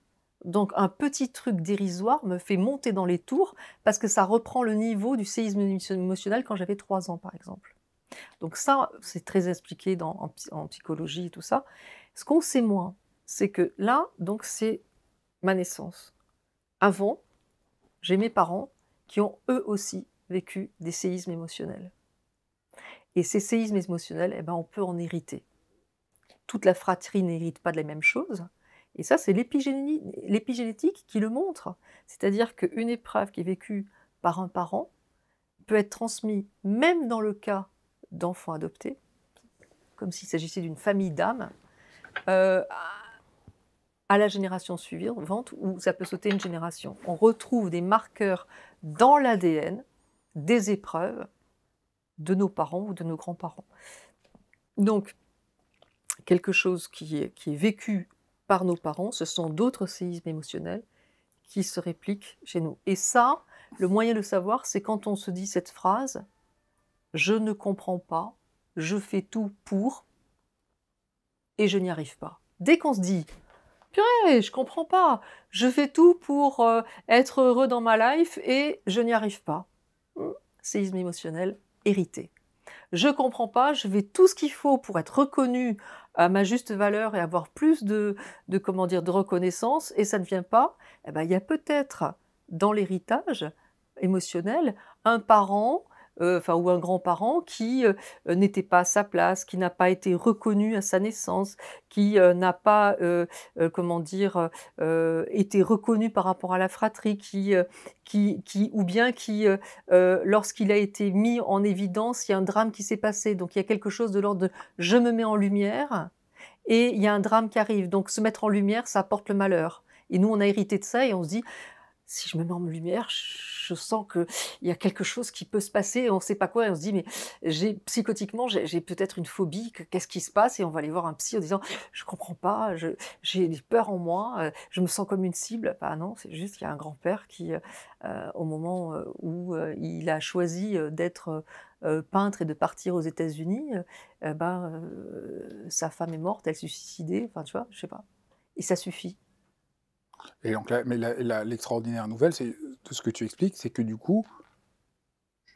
Donc un petit truc dérisoire me fait monter dans les tours parce que ça reprend le niveau du séisme émotionnel quand j'avais 3 ans, par exemple. Donc ça, c'est très expliqué en, en, psychologie et tout ça. Ce qu'on sait moins, c'est que là, donc c'est ma naissance. Avant, j'ai mes parents qui ont eux aussi vécu des séismes émotionnels. Et ces séismes émotionnels, eh ben, on peut en hériter. Toute la fratrie n'hérite pas de la même chose. Et ça, c'est l'épigénétique qui le montre. C'est-à-dire qu'une épreuve qui est vécue par un parent peut être transmise, même dans le cas d'enfants adoptés, comme s'il s'agissait d'une famille d'âmes, euh, à la génération suivante ou ça peut sauter une génération. On retrouve des marqueurs dans l'ADN des épreuves de nos parents ou de nos grands-parents. Donc, quelque chose qui est, qui est vécu par nos parents, ce sont d'autres séismes émotionnels qui se répliquent chez nous. Et ça, le moyen de savoir, c'est quand on se dit cette phrase, je ne comprends pas, je fais tout pour, et je n'y arrive pas. Dès qu'on se dit, je comprends pas. Je fais tout pour euh, être heureux dans ma life et je n'y arrive pas. Mmh. Séisme émotionnel hérité. Je comprends pas, je fais tout ce qu'il faut pour être reconnu à ma juste valeur et avoir plus de, de comment dire, de reconnaissance et ça ne vient pas. Eh ben, il y a peut-être dans l'héritage émotionnel un parent euh, enfin ou un grand-parent qui euh, n'était pas à sa place, qui n'a pas été reconnu à sa naissance, qui euh, n'a pas, comment dire, été reconnu par rapport à la fratrie, qui, qui, ou bien qui, lorsqu'il a été mis en évidence, il y a un drame qui s'est passé. Donc il y a quelque chose de l'ordre de je me mets en lumière et il y a un drame qui arrive. Donc se mettre en lumière, ça apporte le malheur. Et nous, on a hérité de ça et on se dit, si je me mets en lumière, je sens qu'il y a quelque chose qui peut se passer, on ne sait pas quoi, et on se dit, mais j'ai psychotiquement, j'ai peut-être une phobie, qu'est-ce qui se passe Et on va aller voir un psy en disant, je ne comprends pas, j'ai des peurs en moi, euh, je me sens comme une cible. Ah non, c'est juste qu'il y a un grand-père qui, euh, au moment euh, où il a choisi d'être peintre et de partir aux États-Unis, bah, sa femme est morte, elle s'est suicidée, enfin tu vois, je sais pas. Et ça suffit. Et donc mais l'extraordinaire nouvelle, c'est tout ce que tu expliques, c'est que du coup,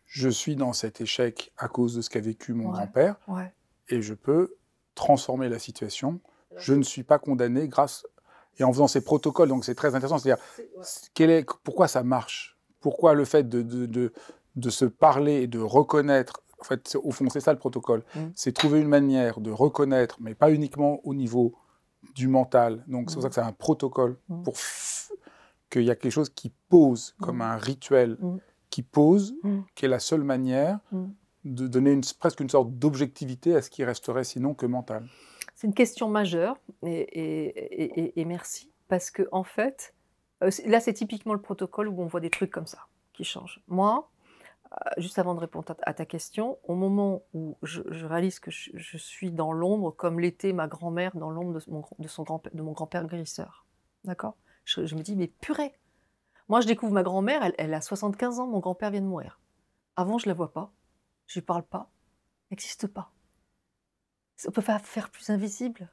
je suis dans cet échec à cause de ce qu'a vécu mon grand-père, et je peux transformer la situation. Je ne suis pas condamné grâce et en faisant ces protocoles. Donc c'est très intéressant. C'est-à-dire, pourquoi ça marche Pourquoi le fait de, de, se parler et de reconnaître en fait, au fond, c'est ça le protocole. Mm. C'est trouver une manière de reconnaître, mais pas uniquement au niveau du mental. Donc c'est pour ça que c'est un protocole mm. pour qu'il y a quelque chose qui pose comme mm. un rituel mm. qui pose, qui est la seule manière de donner presque une sorte d'objectivité à ce qui resterait sinon que mental. C'est une question majeure et, et, merci parce que en fait, euh, là c'est typiquement le protocole où on voit des trucs comme ça qui changent. Moi, euh, juste avant de répondre à ta question, au moment où je, réalise que je, suis dans l'ombre, comme l'était ma grand-mère dans l'ombre de mon, son grand, père grisseur D'accord je, me dis, mais purée Moi, je découvre ma grand-mère, elle, a 75 ans, mon grand-père vient de mourir. Avant, je ne la vois pas, je lui parle pas, n'existe pas. On peut pas faire plus invisible.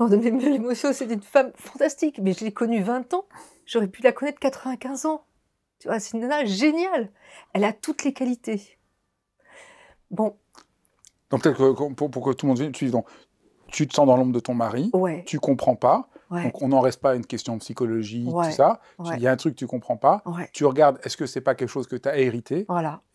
mes l'émotion, c'est une femme fantastique, mais je l'ai connue 20 ans, j'aurais pu la connaître 95 ans. Tu vois, c'est une nana géniale. Elle a toutes les qualités. Bon. Donc, peut pour, que tout le monde vienne, tu, tu te sens dans l'ombre de ton mari, ouais. tu comprends pas, donc on n'en reste pas à une question de psychologie tout ça. Il y a un truc que tu comprends pas. Tu regardes, est-ce que c'est pas quelque chose que tu as hérité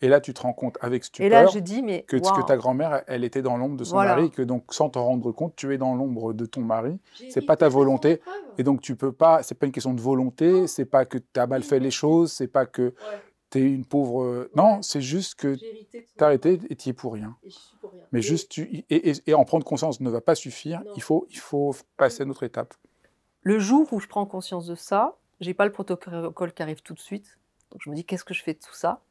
Et là, tu te rends compte avec stupeur et là, je dis, mais, que, que ta grand-mère, elle était dans l'ombre de son mari, que donc sans t'en rendre compte, tu es dans l'ombre de ton mari. C'est pas ta volonté. Et donc tu peux pas, c'est pas une question de volonté, c'est pas que tu as mal fait les choses, c'est pas que tu es une pauvre. Euh, non, c'est juste que t'as arrêté et t'y es pour rien. Et Mais juste, et, en prendre conscience ne va pas suffire. Il faut, il faut passer à une autre étape. Le jour où je prends conscience de ça, j'ai pas le protocole qui arrive tout de suite. Donc je me dis qu'est-ce que je fais de tout ça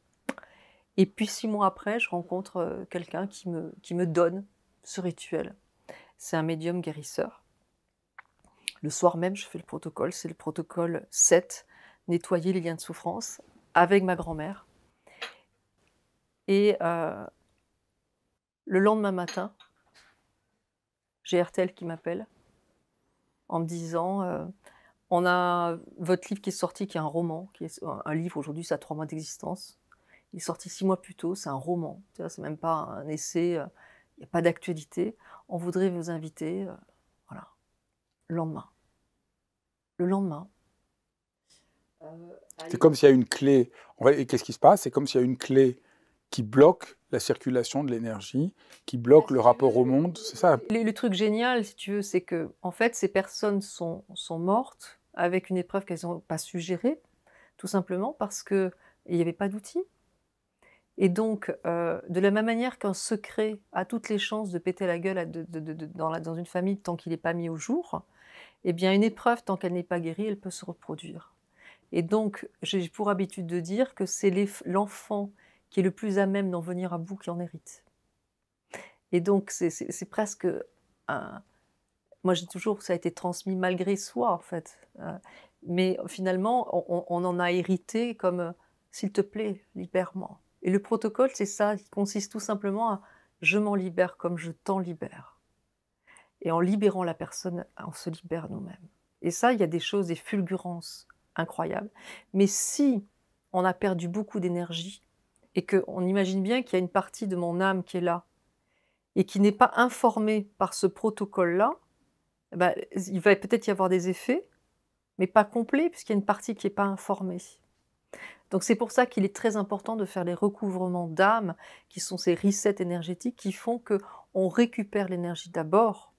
Et puis six mois après, je rencontre euh, quelqu'un qui me, qui me donne ce rituel. C'est un médium guérisseur. Le soir même, je fais le protocole. C'est le protocole 7, nettoyer les liens de souffrance avec ma grand-mère. Et euh, le lendemain matin, j'ai RTL qui m'appelle en me disant euh, on a votre livre qui est sorti, qui est un roman, qui est un livre aujourd'hui, ça a trois mois d'existence. Il est sorti six mois plus tôt, c'est un roman. C'est même pas un essai, euh, il n'y a pas d'actualité. On voudrait vous inviter, euh, voilà, le lendemain. Le lendemain. c'est comme s'il y a une clé. qu'est-ce qui se passe C'est comme s'il y a une clé qui bloque la circulation de l'énergie, qui bloque le rapport au monde. C'est ça. Le, truc génial, si tu veux, c'est que en fait, ces personnes sont, mortes avec une épreuve qu'elles n'ont pas su gérer, tout simplement parce qu'il n'y avait pas d'outils. Et donc, euh, de la même manière qu'un secret a toutes les chances de péter la gueule dans, dans, une famille tant qu'il n'est pas mis au jour, eh bien, une épreuve, tant qu'elle n'est pas guérie, elle peut se reproduire. Et donc, j'ai pour habitude de dire que c'est l'enfant qui est le plus à même d'en venir à bout qui en hérite. Et donc, c'est presque un. Moi, j'ai toujours ça a été transmis malgré soi, en fait. Euh, mais finalement, on, on en a hérité comme euh, s'il te plaît, libère-moi. Et le protocole, c'est ça, qui consiste tout simplement à je m'en libère comme je t'en libère. Et en libérant la personne, on se libère nous-mêmes. Et ça, il y a des choses, des fulgurances incroyables. Mais si on a perdu beaucoup d'énergie, et qu'on imagine bien qu'il y a une partie de mon âme qui est là et qui n'est pas informée par ce protocole-là, eh ben, il va peut-être y avoir des effets, mais pas complets, puisqu'il y a une partie qui n'est pas informée. Donc c'est pour ça qu'il est très important de faire les recouvrements d'âme, qui sont ces resets énergétiques qui font que récupère l'énergie d'abord,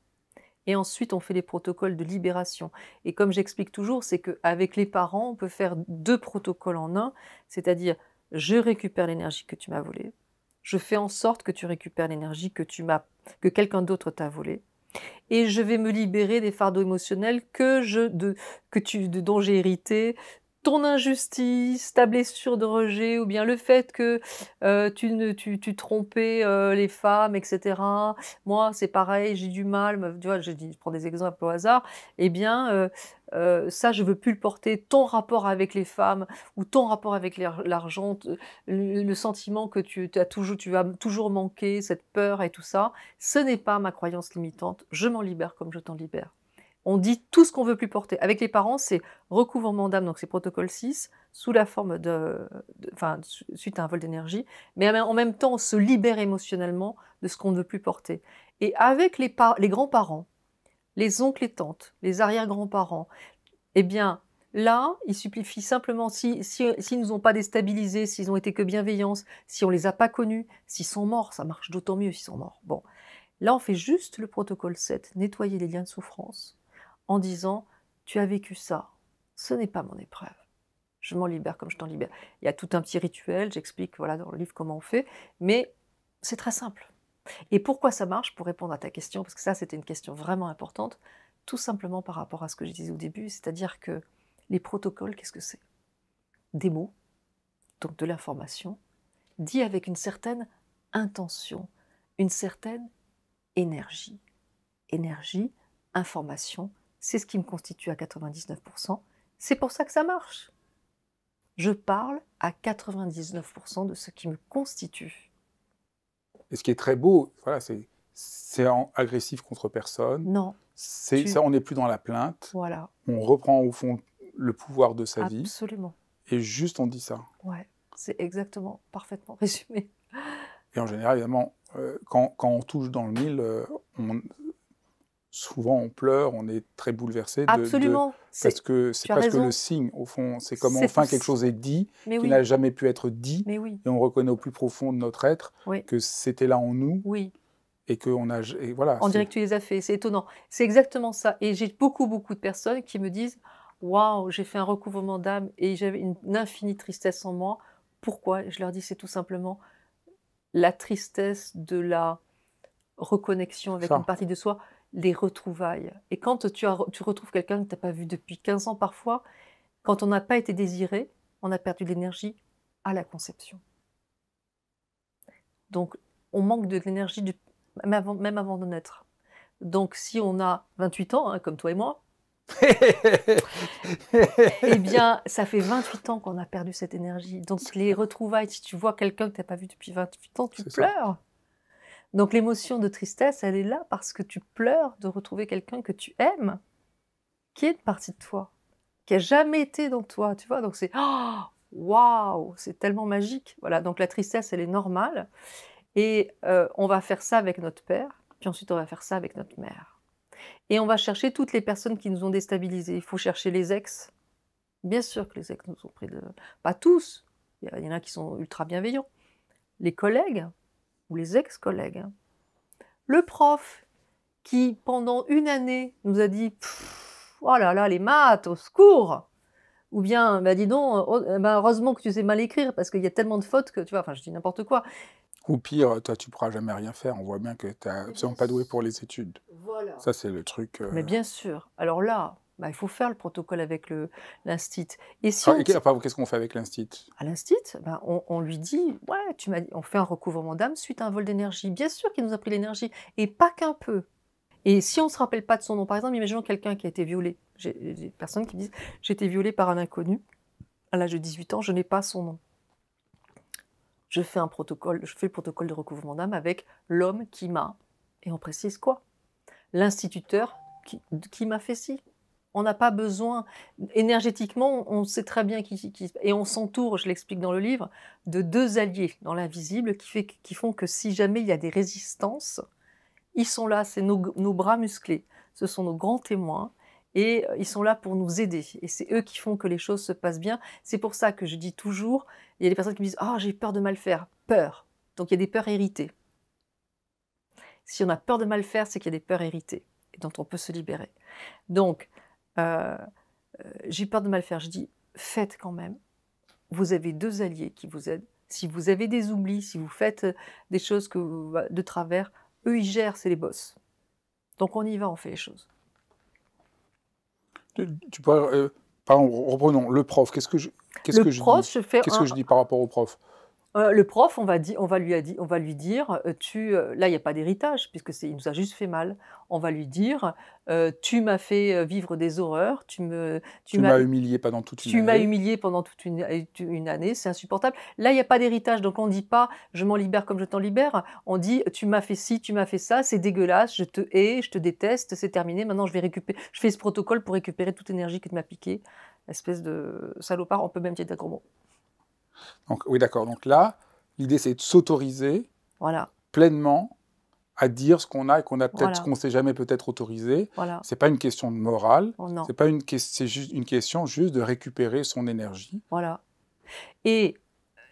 et ensuite on fait les protocoles de libération. Et comme j'explique toujours, c'est qu'avec les parents, on peut faire deux protocoles en un, c'est-à-dire je récupère l'énergie que tu m'as volée, je fais en sorte que tu récupères l'énergie que tu m'as, que quelqu'un d'autre t'a volée, et je vais me libérer des fardeaux émotionnels que je, que tu, de, dont j'ai hérité, ton injustice, ta blessure de rejet, ou bien le fait que euh, tu, ne, tu, trompais euh, les femmes, etc. Moi, c'est pareil, j'ai du mal, tu vois, je, prends des exemples au hasard, eh bien, euh, ça, je veux plus le porter. Ton rapport avec les femmes, ou ton rapport avec l'argent, le, sentiment que tu, as toujours, tu as toujours manqué, cette peur et tout ça, ce n'est pas ma croyance limitante. Je m'en libère comme je t'en libère on dit tout ce qu'on veut plus porter. Avec les parents, c'est recouvrement d'âme, donc c'est protocole 6, sous la forme de, enfin, suite à un vol d'énergie, mais en même temps, on se libère émotionnellement de ce qu'on ne veut plus porter. Et avec les, les grands-parents, les oncles et tantes, les arrière-grands-parents, eh bien, là, il suffit simplement, s'ils si, si, nous ont pas déstabilisés, s'ils ont été que bienveillance, si on les a pas connus, s'ils sont morts, ça marche d'autant mieux s'ils sont morts. Bon. Là, on fait juste le protocole 7, nettoyer les liens de souffrance, en disant Tu as vécu ça, ce n'est pas mon épreuve. Je m'en libère comme je t'en libère. Il y a tout un petit rituel, j'explique voilà, dans le livre comment on fait, mais c'est très simple. Et pourquoi ça marche Pour répondre à ta question, parce que ça c'était une question vraiment importante, tout simplement par rapport à ce que je disais au début, c'est-à-dire que les protocoles, qu'est-ce que c'est Des mots, donc de l'information, dit avec une certaine intention, une certaine énergie. Énergie, information, c'est ce qui me constitue à 99%, c'est pour ça que ça marche. Je parle à 99% de ce qui me constitue. Et ce qui est très beau, voilà, c'est c'est agressif contre personne. Non. C'est ça, on n'est plus dans la plainte. Voilà. On reprend au fond le pouvoir de sa vie. Absolument. Et juste on dit ça. Ouais, c'est exactement, parfaitement résumé. Et en général, évidemment, euh, quand, on touche dans le mille, euh, on, souvent on pleure, on est très bouleversé. Absolument. parce que c'est presque le signe, au fond. C'est comme enfin quelque chose est dit, qui n'a jamais pu être dit. Et on reconnaît au plus profond de notre être que c'était là en nous. Oui. Et qu'on a. voilà. En direct, tu les as fait. C'est étonnant. C'est exactement ça. Et j'ai beaucoup, beaucoup de personnes qui me disent Waouh, j'ai fait un recouvrement d'âme et j'avais une, infinie tristesse en moi. Pourquoi Je leur dis c'est tout simplement la tristesse de la reconnexion avec une partie de soi les retrouvailles. Et quand tu, tu retrouves quelqu'un que tu n'as pas vu depuis 15 ans parfois, quand on n'a pas été désiré, on a perdu l'énergie à la conception. Donc, on manque de l'énergie même avant, de naître. Donc, si on a 28 ans, hein, comme toi et moi, eh bien, ça fait 28 ans qu'on a perdu cette énergie. Donc, les retrouvailles, si tu vois quelqu'un que tu n'as pas vu depuis 28 ans, tu pleures. Donc l'émotion de tristesse, elle est là parce que tu pleures de retrouver quelqu'un que tu aimes, qui est une partie de toi, qui a jamais été dans toi, tu vois. Donc c'est oh, waouh, c'est tellement magique. Voilà, donc la tristesse, elle est normale. Et euh, on va faire ça avec notre père, puis ensuite on va faire ça avec notre mère. Et on va chercher toutes les personnes qui nous ont déstabilisés. Il faut chercher les ex. Bien sûr que les ex nous ont pris de... Pas tous, il y en a qui sont ultra bienveillants. Les collègues, ou les ex-collègues. Hein. Le prof qui, pendant une année, nous a dit Oh là là, les maths, au secours Ou bien, bah dis donc, oh, euh, bah, heureusement que tu sais mal écrire parce qu'il y a tellement de fautes que tu vois, enfin, je dis n'importe quoi. Ou pire, toi, tu pourras jamais rien faire. On voit bien que tu n'es absolument pas doué pour les études. Voilà. Ça, c'est le truc. Euh, Mais bien sûr. Alors là, bah, il faut faire le protocole avec l'instit. Et si ah, on... qu'est-ce qu'on fait avec l'instit À ah, l'instit, bah, on, lui dit, ouais, tu on fait un recouvrement d'âme suite à un vol d'énergie. Bien sûr qu'il nous a pris l'énergie, et pas qu'un peu. Et si on ne se rappelle pas de son nom, par exemple, imaginons quelqu'un qui a été violé. J'ai des personnes qui me disent, j'ai été violée par un inconnu, à l'âge de 18 ans, je n'ai pas son nom. Je fais un protocole, je fais le protocole de recouvrement d'âme avec l'homme qui m'a, et on précise quoi L'instituteur qui, qui m'a fait ci, on n'a pas besoin, énergétiquement, on sait très bien qui, et on s'entoure, je l'explique dans le livre, de deux alliés dans l'invisible qui, qui font que si jamais il y a des résistances, ils sont là, c'est nos, bras musclés, ce sont nos grands témoins, et euh, ils sont là pour nous aider. Et c'est eux qui font que les choses se passent bien. C'est pour ça que je dis toujours, il y a des personnes qui me disent, oh, j'ai peur de mal faire, peur. Donc il y a des peurs héritées. Si on a peur de mal faire, c'est qu'il y a des peurs héritées et dont on peut se libérer. Donc, euh, euh, j'ai peur de mal faire. Je dis, faites quand même. Vous avez deux alliés qui vous aident. Si vous avez des oublis, si vous faites euh, des choses que bah, de travers, eux, ils gèrent, c'est les boss. Donc on y va, on fait les choses. Tu, tu peux, euh, reprenons le prof. Qu'est-ce que je, qu'est-ce que je dis Qu'est-ce que je dis par rapport au prof euh, le prof, on va, on va, lui, dire, euh, tu, euh, là, il n'y a pas d'héritage, puisque c'est, il nous a juste fait mal. On va lui dire, tu m'as fait vivre des horreurs, tu, m'as, humilié pendant toute une tu année. m'as pendant toute une, année, c'est insupportable. Là, il n'y a pas d'héritage, donc on ne dit pas, je m'en libère comme je t'en libère. On dit, tu m'as fait ci, tu m'as fait ça, c'est dégueulasse, je te hais, je te déteste, c'est terminé. Maintenant, je vais récupérer, je fais ce protocole pour récupérer toute énergie que tu m'as piquée. Espèce de salopard, on peut même dire des gros donc, oui, d'accord. Donc là, l'idée, c'est de s'autoriser voilà. pleinement à dire ce qu'on a et qu'on a peut-être ce qu'on ne s'est jamais peut-être autorisé. Voilà. n'est pas une question de morale. Oh, c'est pas une, c'est juste une question juste de récupérer son énergie. Voilà. Et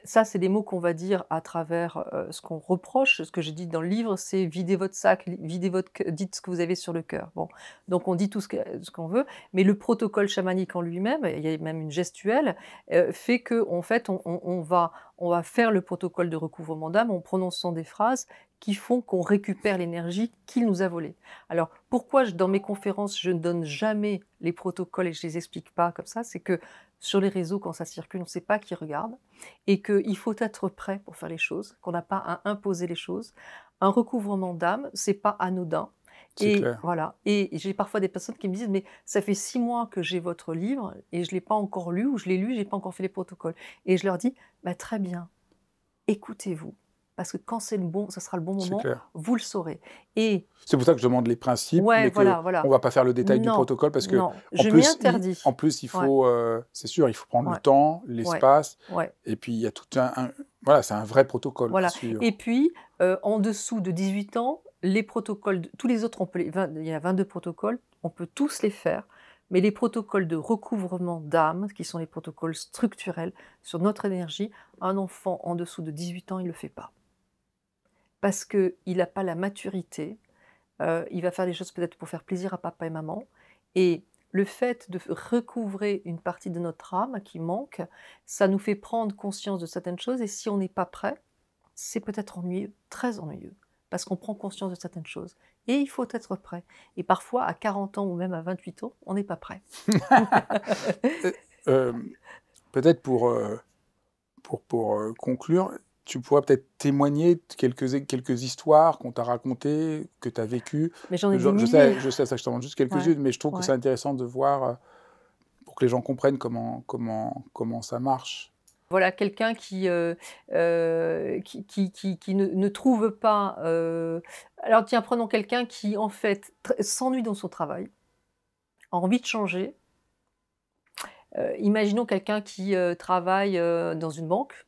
ça, c'est des mots qu'on va dire à travers euh, ce qu'on reproche. Ce que j'ai dit dans le livre, c'est videz votre sac, videz votre, dites ce que vous avez sur le cœur. Bon, donc on dit tout ce qu'on veut, mais le protocole chamanique en lui-même, il y a même une gestuelle, euh, fait que en fait, on, va on va faire le protocole de recouvrement d'âme en prononçant des phrases qui font qu'on récupère l'énergie qu'il nous a volée. Alors pourquoi dans mes conférences je ne donne jamais les protocoles et je ne les explique pas comme ça, c'est que sur les réseaux quand ça circule on ne sait pas qui regarde et qu'il faut être prêt pour faire les choses, qu'on n'a pas à imposer les choses. Un recouvrement d'âme c'est pas anodin. Et clair. voilà. Et j'ai parfois des personnes qui me disent mais ça fait six mois que j'ai votre livre et je l'ai pas encore lu ou je l'ai lu, j'ai pas encore fait les protocoles. Et je leur dis bah, très bien, écoutez-vous parce que quand c'est le bon, ce sera le bon moment, vous le saurez. Et c'est pour ça que je demande les principes, mais va pas faire le détail du protocole parce que en, plus, en plus, il faut, euh, c'est sûr, il faut prendre le temps, l'espace, et puis il y tout un, voilà, c'est un vrai protocole. Et puis euh, en dessous de 18 ans, les protocoles, tous les autres, on il y a 22 protocoles, on peut tous les faire. Mais les protocoles de recouvrement d'âme, qui sont les protocoles structurels sur notre énergie, un enfant en dessous de 18 ans, il ne le fait pas parce qu'il n'a pas la maturité, euh, il va faire des choses peut-être pour faire plaisir à papa et maman, et le fait de recouvrer une partie de notre âme qui manque, ça nous fait prendre conscience de certaines choses, et si on n'est pas prêt, c'est peut-être ennuyeux, très ennuyeux, parce qu'on prend conscience de certaines choses. Et il faut être prêt. Et parfois, à 40 ans ou même à 28 ans, on n'est pas prêt. Euh, euh, peut-être pour, pour, pour conclure, tu pourrais peut-être témoigner de quelques, quelques histoires qu'on t'a racontées, que tu as vécues. Mais j'en ai je, sais, je sais, ça, je t'en juste quelques-unes, mais je trouve que c'est intéressant de voir, euh, pour que les gens comprennent comment, comment, comment ça marche. Voilà, quelqu'un qui, euh, euh, qui, ne, trouve pas... Alors tiens, prenons quelqu'un qui, en fait, s'ennuie dans son travail, a envie de changer. imaginons quelqu'un qui travaille dans une banque,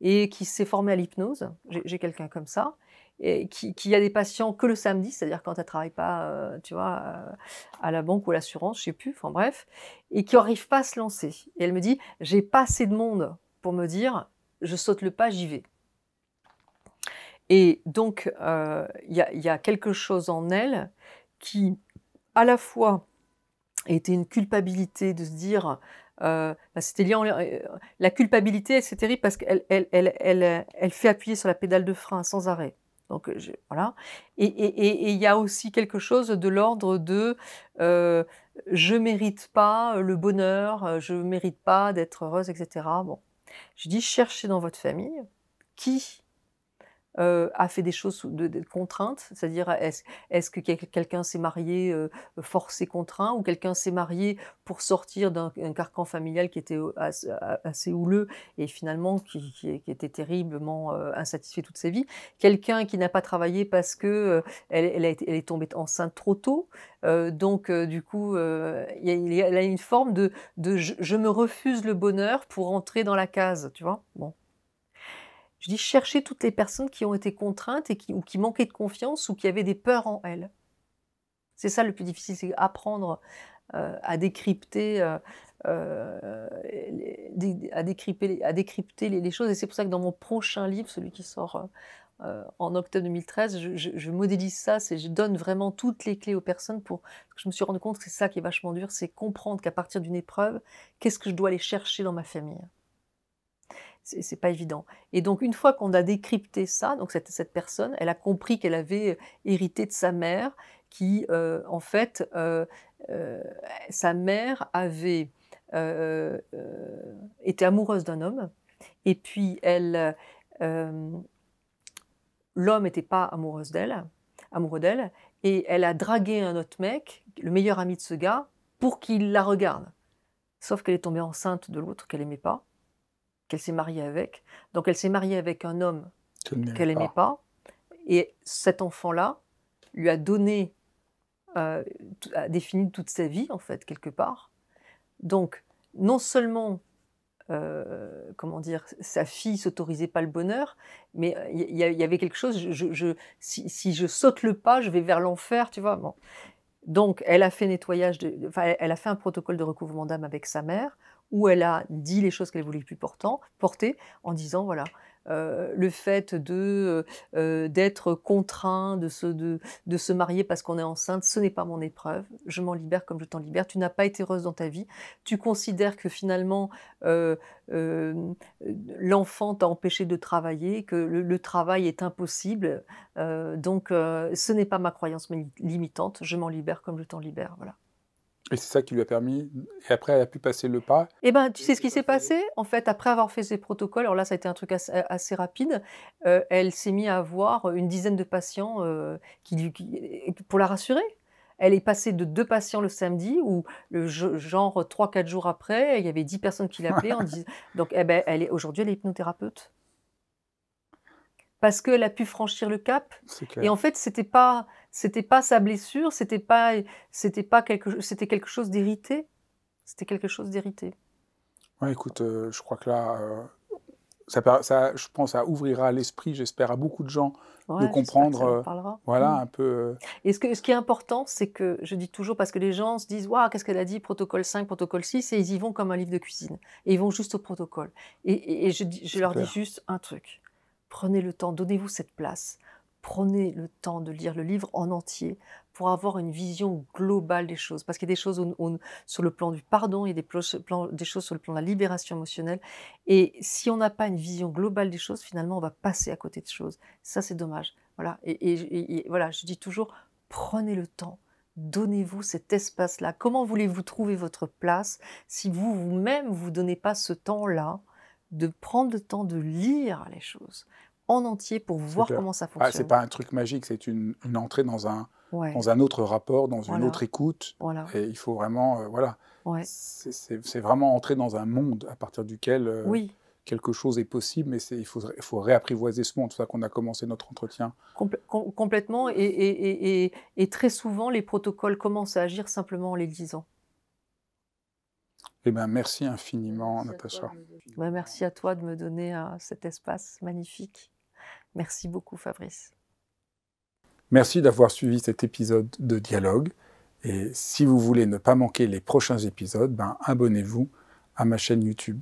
et qui s'est formée à l'hypnose. J'ai quelqu'un comme ça. Et qui, a des patients que le samedi, c'est-à-dire quand elle travaille pas, euh, tu vois, euh, à la banque ou l'assurance, je sais plus, enfin bref, et qui n'arrive pas à se lancer. Et elle me dit, j'ai pas assez de monde pour me dire, je saute le pas, j'y vais. Et donc, euh, il y, y, a quelque chose en elle qui, à la fois, était une culpabilité de se dire, euh, bah, c'était lié en, euh, la culpabilité, c'est terrible parce qu'elle elle, elle, elle, euh, elle, fait appuyer sur la pédale de frein sans arrêt. Donc je, voilà. Et il et, et, y a aussi quelque chose de l'ordre de euh, je mérite pas le bonheur, je mérite pas d'être heureuse, etc. Bon, je dis cherchez dans votre famille qui euh, a fait des choses de, de contraintes, c'est-à-dire est-ce que quelqu'un s'est marié euh, forcé contraint ou quelqu'un s'est marié pour sortir d'un carcan familial qui était euh, assez, houleux et finalement qui, était terriblement euh, insatisfait toute sa vie, quelqu'un qui n'a pas travaillé parce que elle, elle, est tombée enceinte trop tôt, donc du coup il y, a une forme de, je, je me refuse le bonheur pour entrer dans la case, tu vois, bon. Je dis chercher toutes les personnes qui ont été contraintes et qui, ou qui manquaient de confiance ou qui avaient des peurs en elles. C'est ça le plus difficile, c'est apprendre à décrypter, les, à décrypter, les, choses. Et c'est pour ça que dans mon prochain livre, celui qui sort euh, en octobre 2013, je, modélise ça, je donne vraiment toutes les clés aux personnes pour. que je me suis rendu compte que c'est ça qui est vachement dur, c'est comprendre qu'à partir d'une épreuve, qu'est-ce que je dois aller chercher dans ma famille c'est pas évident. Et donc une fois qu'on a décrypté ça, donc cette, personne, elle a compris qu'elle avait hérité de sa mère, qui euh, en fait, euh, euh, sa mère avait été amoureuse d'un homme, et puis elle, l'homme n'était pas amoureuse d'elle, amoureux d'elle, et elle a dragué un autre mec, le meilleur ami de ce gars, pour qu'il la regarde. Sauf qu'elle est tombée enceinte de l'autre qu'elle aimait pas qu'elle s'est mariée avec. Donc elle s'est mariée avec un homme qu'elle n'aimait pas. Et cet enfant-là lui a donné, euh, a défini toute sa vie, en fait, quelque part. Donc, non seulement, euh, comment dire, sa fille s'autorisait pas le bonheur, mais euh, il y, avait quelque chose, si, je saute le pas, je vais vers l'enfer, tu vois. Donc, elle a fait nettoyage, elle a fait un protocole de recouvrement d'âme avec sa mère où elle a dit les choses qu'elle voulait plus porter, en disant voilà. Euh, le fait de euh, euh, d'être contraint de se, de, se marier parce qu'on est enceinte, ce n'est pas mon épreuve. Je m'en libère comme je t'en libère. Tu n'as pas été heureuse dans ta vie. Tu considères que finalement l'enfant t'a empêché de travailler, que le, travail est impossible. donc ce n'est pas ma croyance limitante. Je m'en libère comme je t'en libère. Voilà. Et c'est ça qui lui a permis. Et après, elle a pu passer le pas. Eh bien, tu sais ce qui s'est passé En fait, après avoir fait ses protocoles, alors là, ça a été un truc euh, assez, rapide, euh, elle s'est mise à voir une dizaine de patients euh, qui, pour la rassurer. Elle est passée de deux patients le samedi, ou le genre trois, quatre jours après, il y avait dix personnes qui l'appelaient. en disant. Donc, eh ben, elle est aujourd'hui, elle est hypnothérapeute parce qu'elle a pu franchir le cap. Et en fait, c'était pas, c'était pas sa blessure, c'était pas, c'était pas quelque, c'était quelque chose d'hérité. C'était quelque chose d'hérité. Ouais, écoute, euh, je crois que là, euh, ça, ça, je pense, ça ouvrira l'esprit, j'espère, à beaucoup de gens de comprendre. Euh, voilà, mm. un peu. Et ce, que, ce qui est important, c'est que je dis toujours, parce que les gens se disent Waouh, qu'est-ce qu'elle a dit Protocole 5, protocole 6, et ils y vont comme un livre de cuisine. Et ils vont juste au protocole. Et, je, leur dis juste un truc Prenez le temps, donnez-vous cette place. Prenez le temps de lire le livre en entier pour avoir une vision globale des choses. Parce qu'il y a des choses sur le plan du pardon, il y a des, choses sur le plan de la libération émotionnelle. Et si on n'a pas une vision globale des choses, finalement, on va passer à côté de choses. Ça, c'est dommage. Voilà. Et, voilà, je dis toujours, prenez le temps donnez-vous cet espace-là Comment voulez-vous trouver votre place si vous vous-même vous donnez pas ce temps-là de prendre le temps de lire les choses en entier pour voir comment ça ah, fonctionne. Ce c'est pas un truc magique, c'est une, entrée dans un, dans un autre rapport, dans une autre écoute. Et il faut vraiment, euh, voilà, c'est vraiment entrer dans un monde à partir duquel euh, quelque chose est possible, mais il faut, réapprivoiser ce monde. C'est ça qu'on a commencé notre entretien. complètement, et, très souvent, les protocoles commencent à agir simplement en les lisant. Eh ben, merci infiniment, Natasha. Bah, merci à toi de me donner euh, cet espace magnifique. Merci beaucoup, Fabrice. Merci d'avoir suivi cet épisode de Dialogue. Et si vous voulez ne pas manquer les prochains épisodes, ben abonnez-vous à ma chaîne YouTube.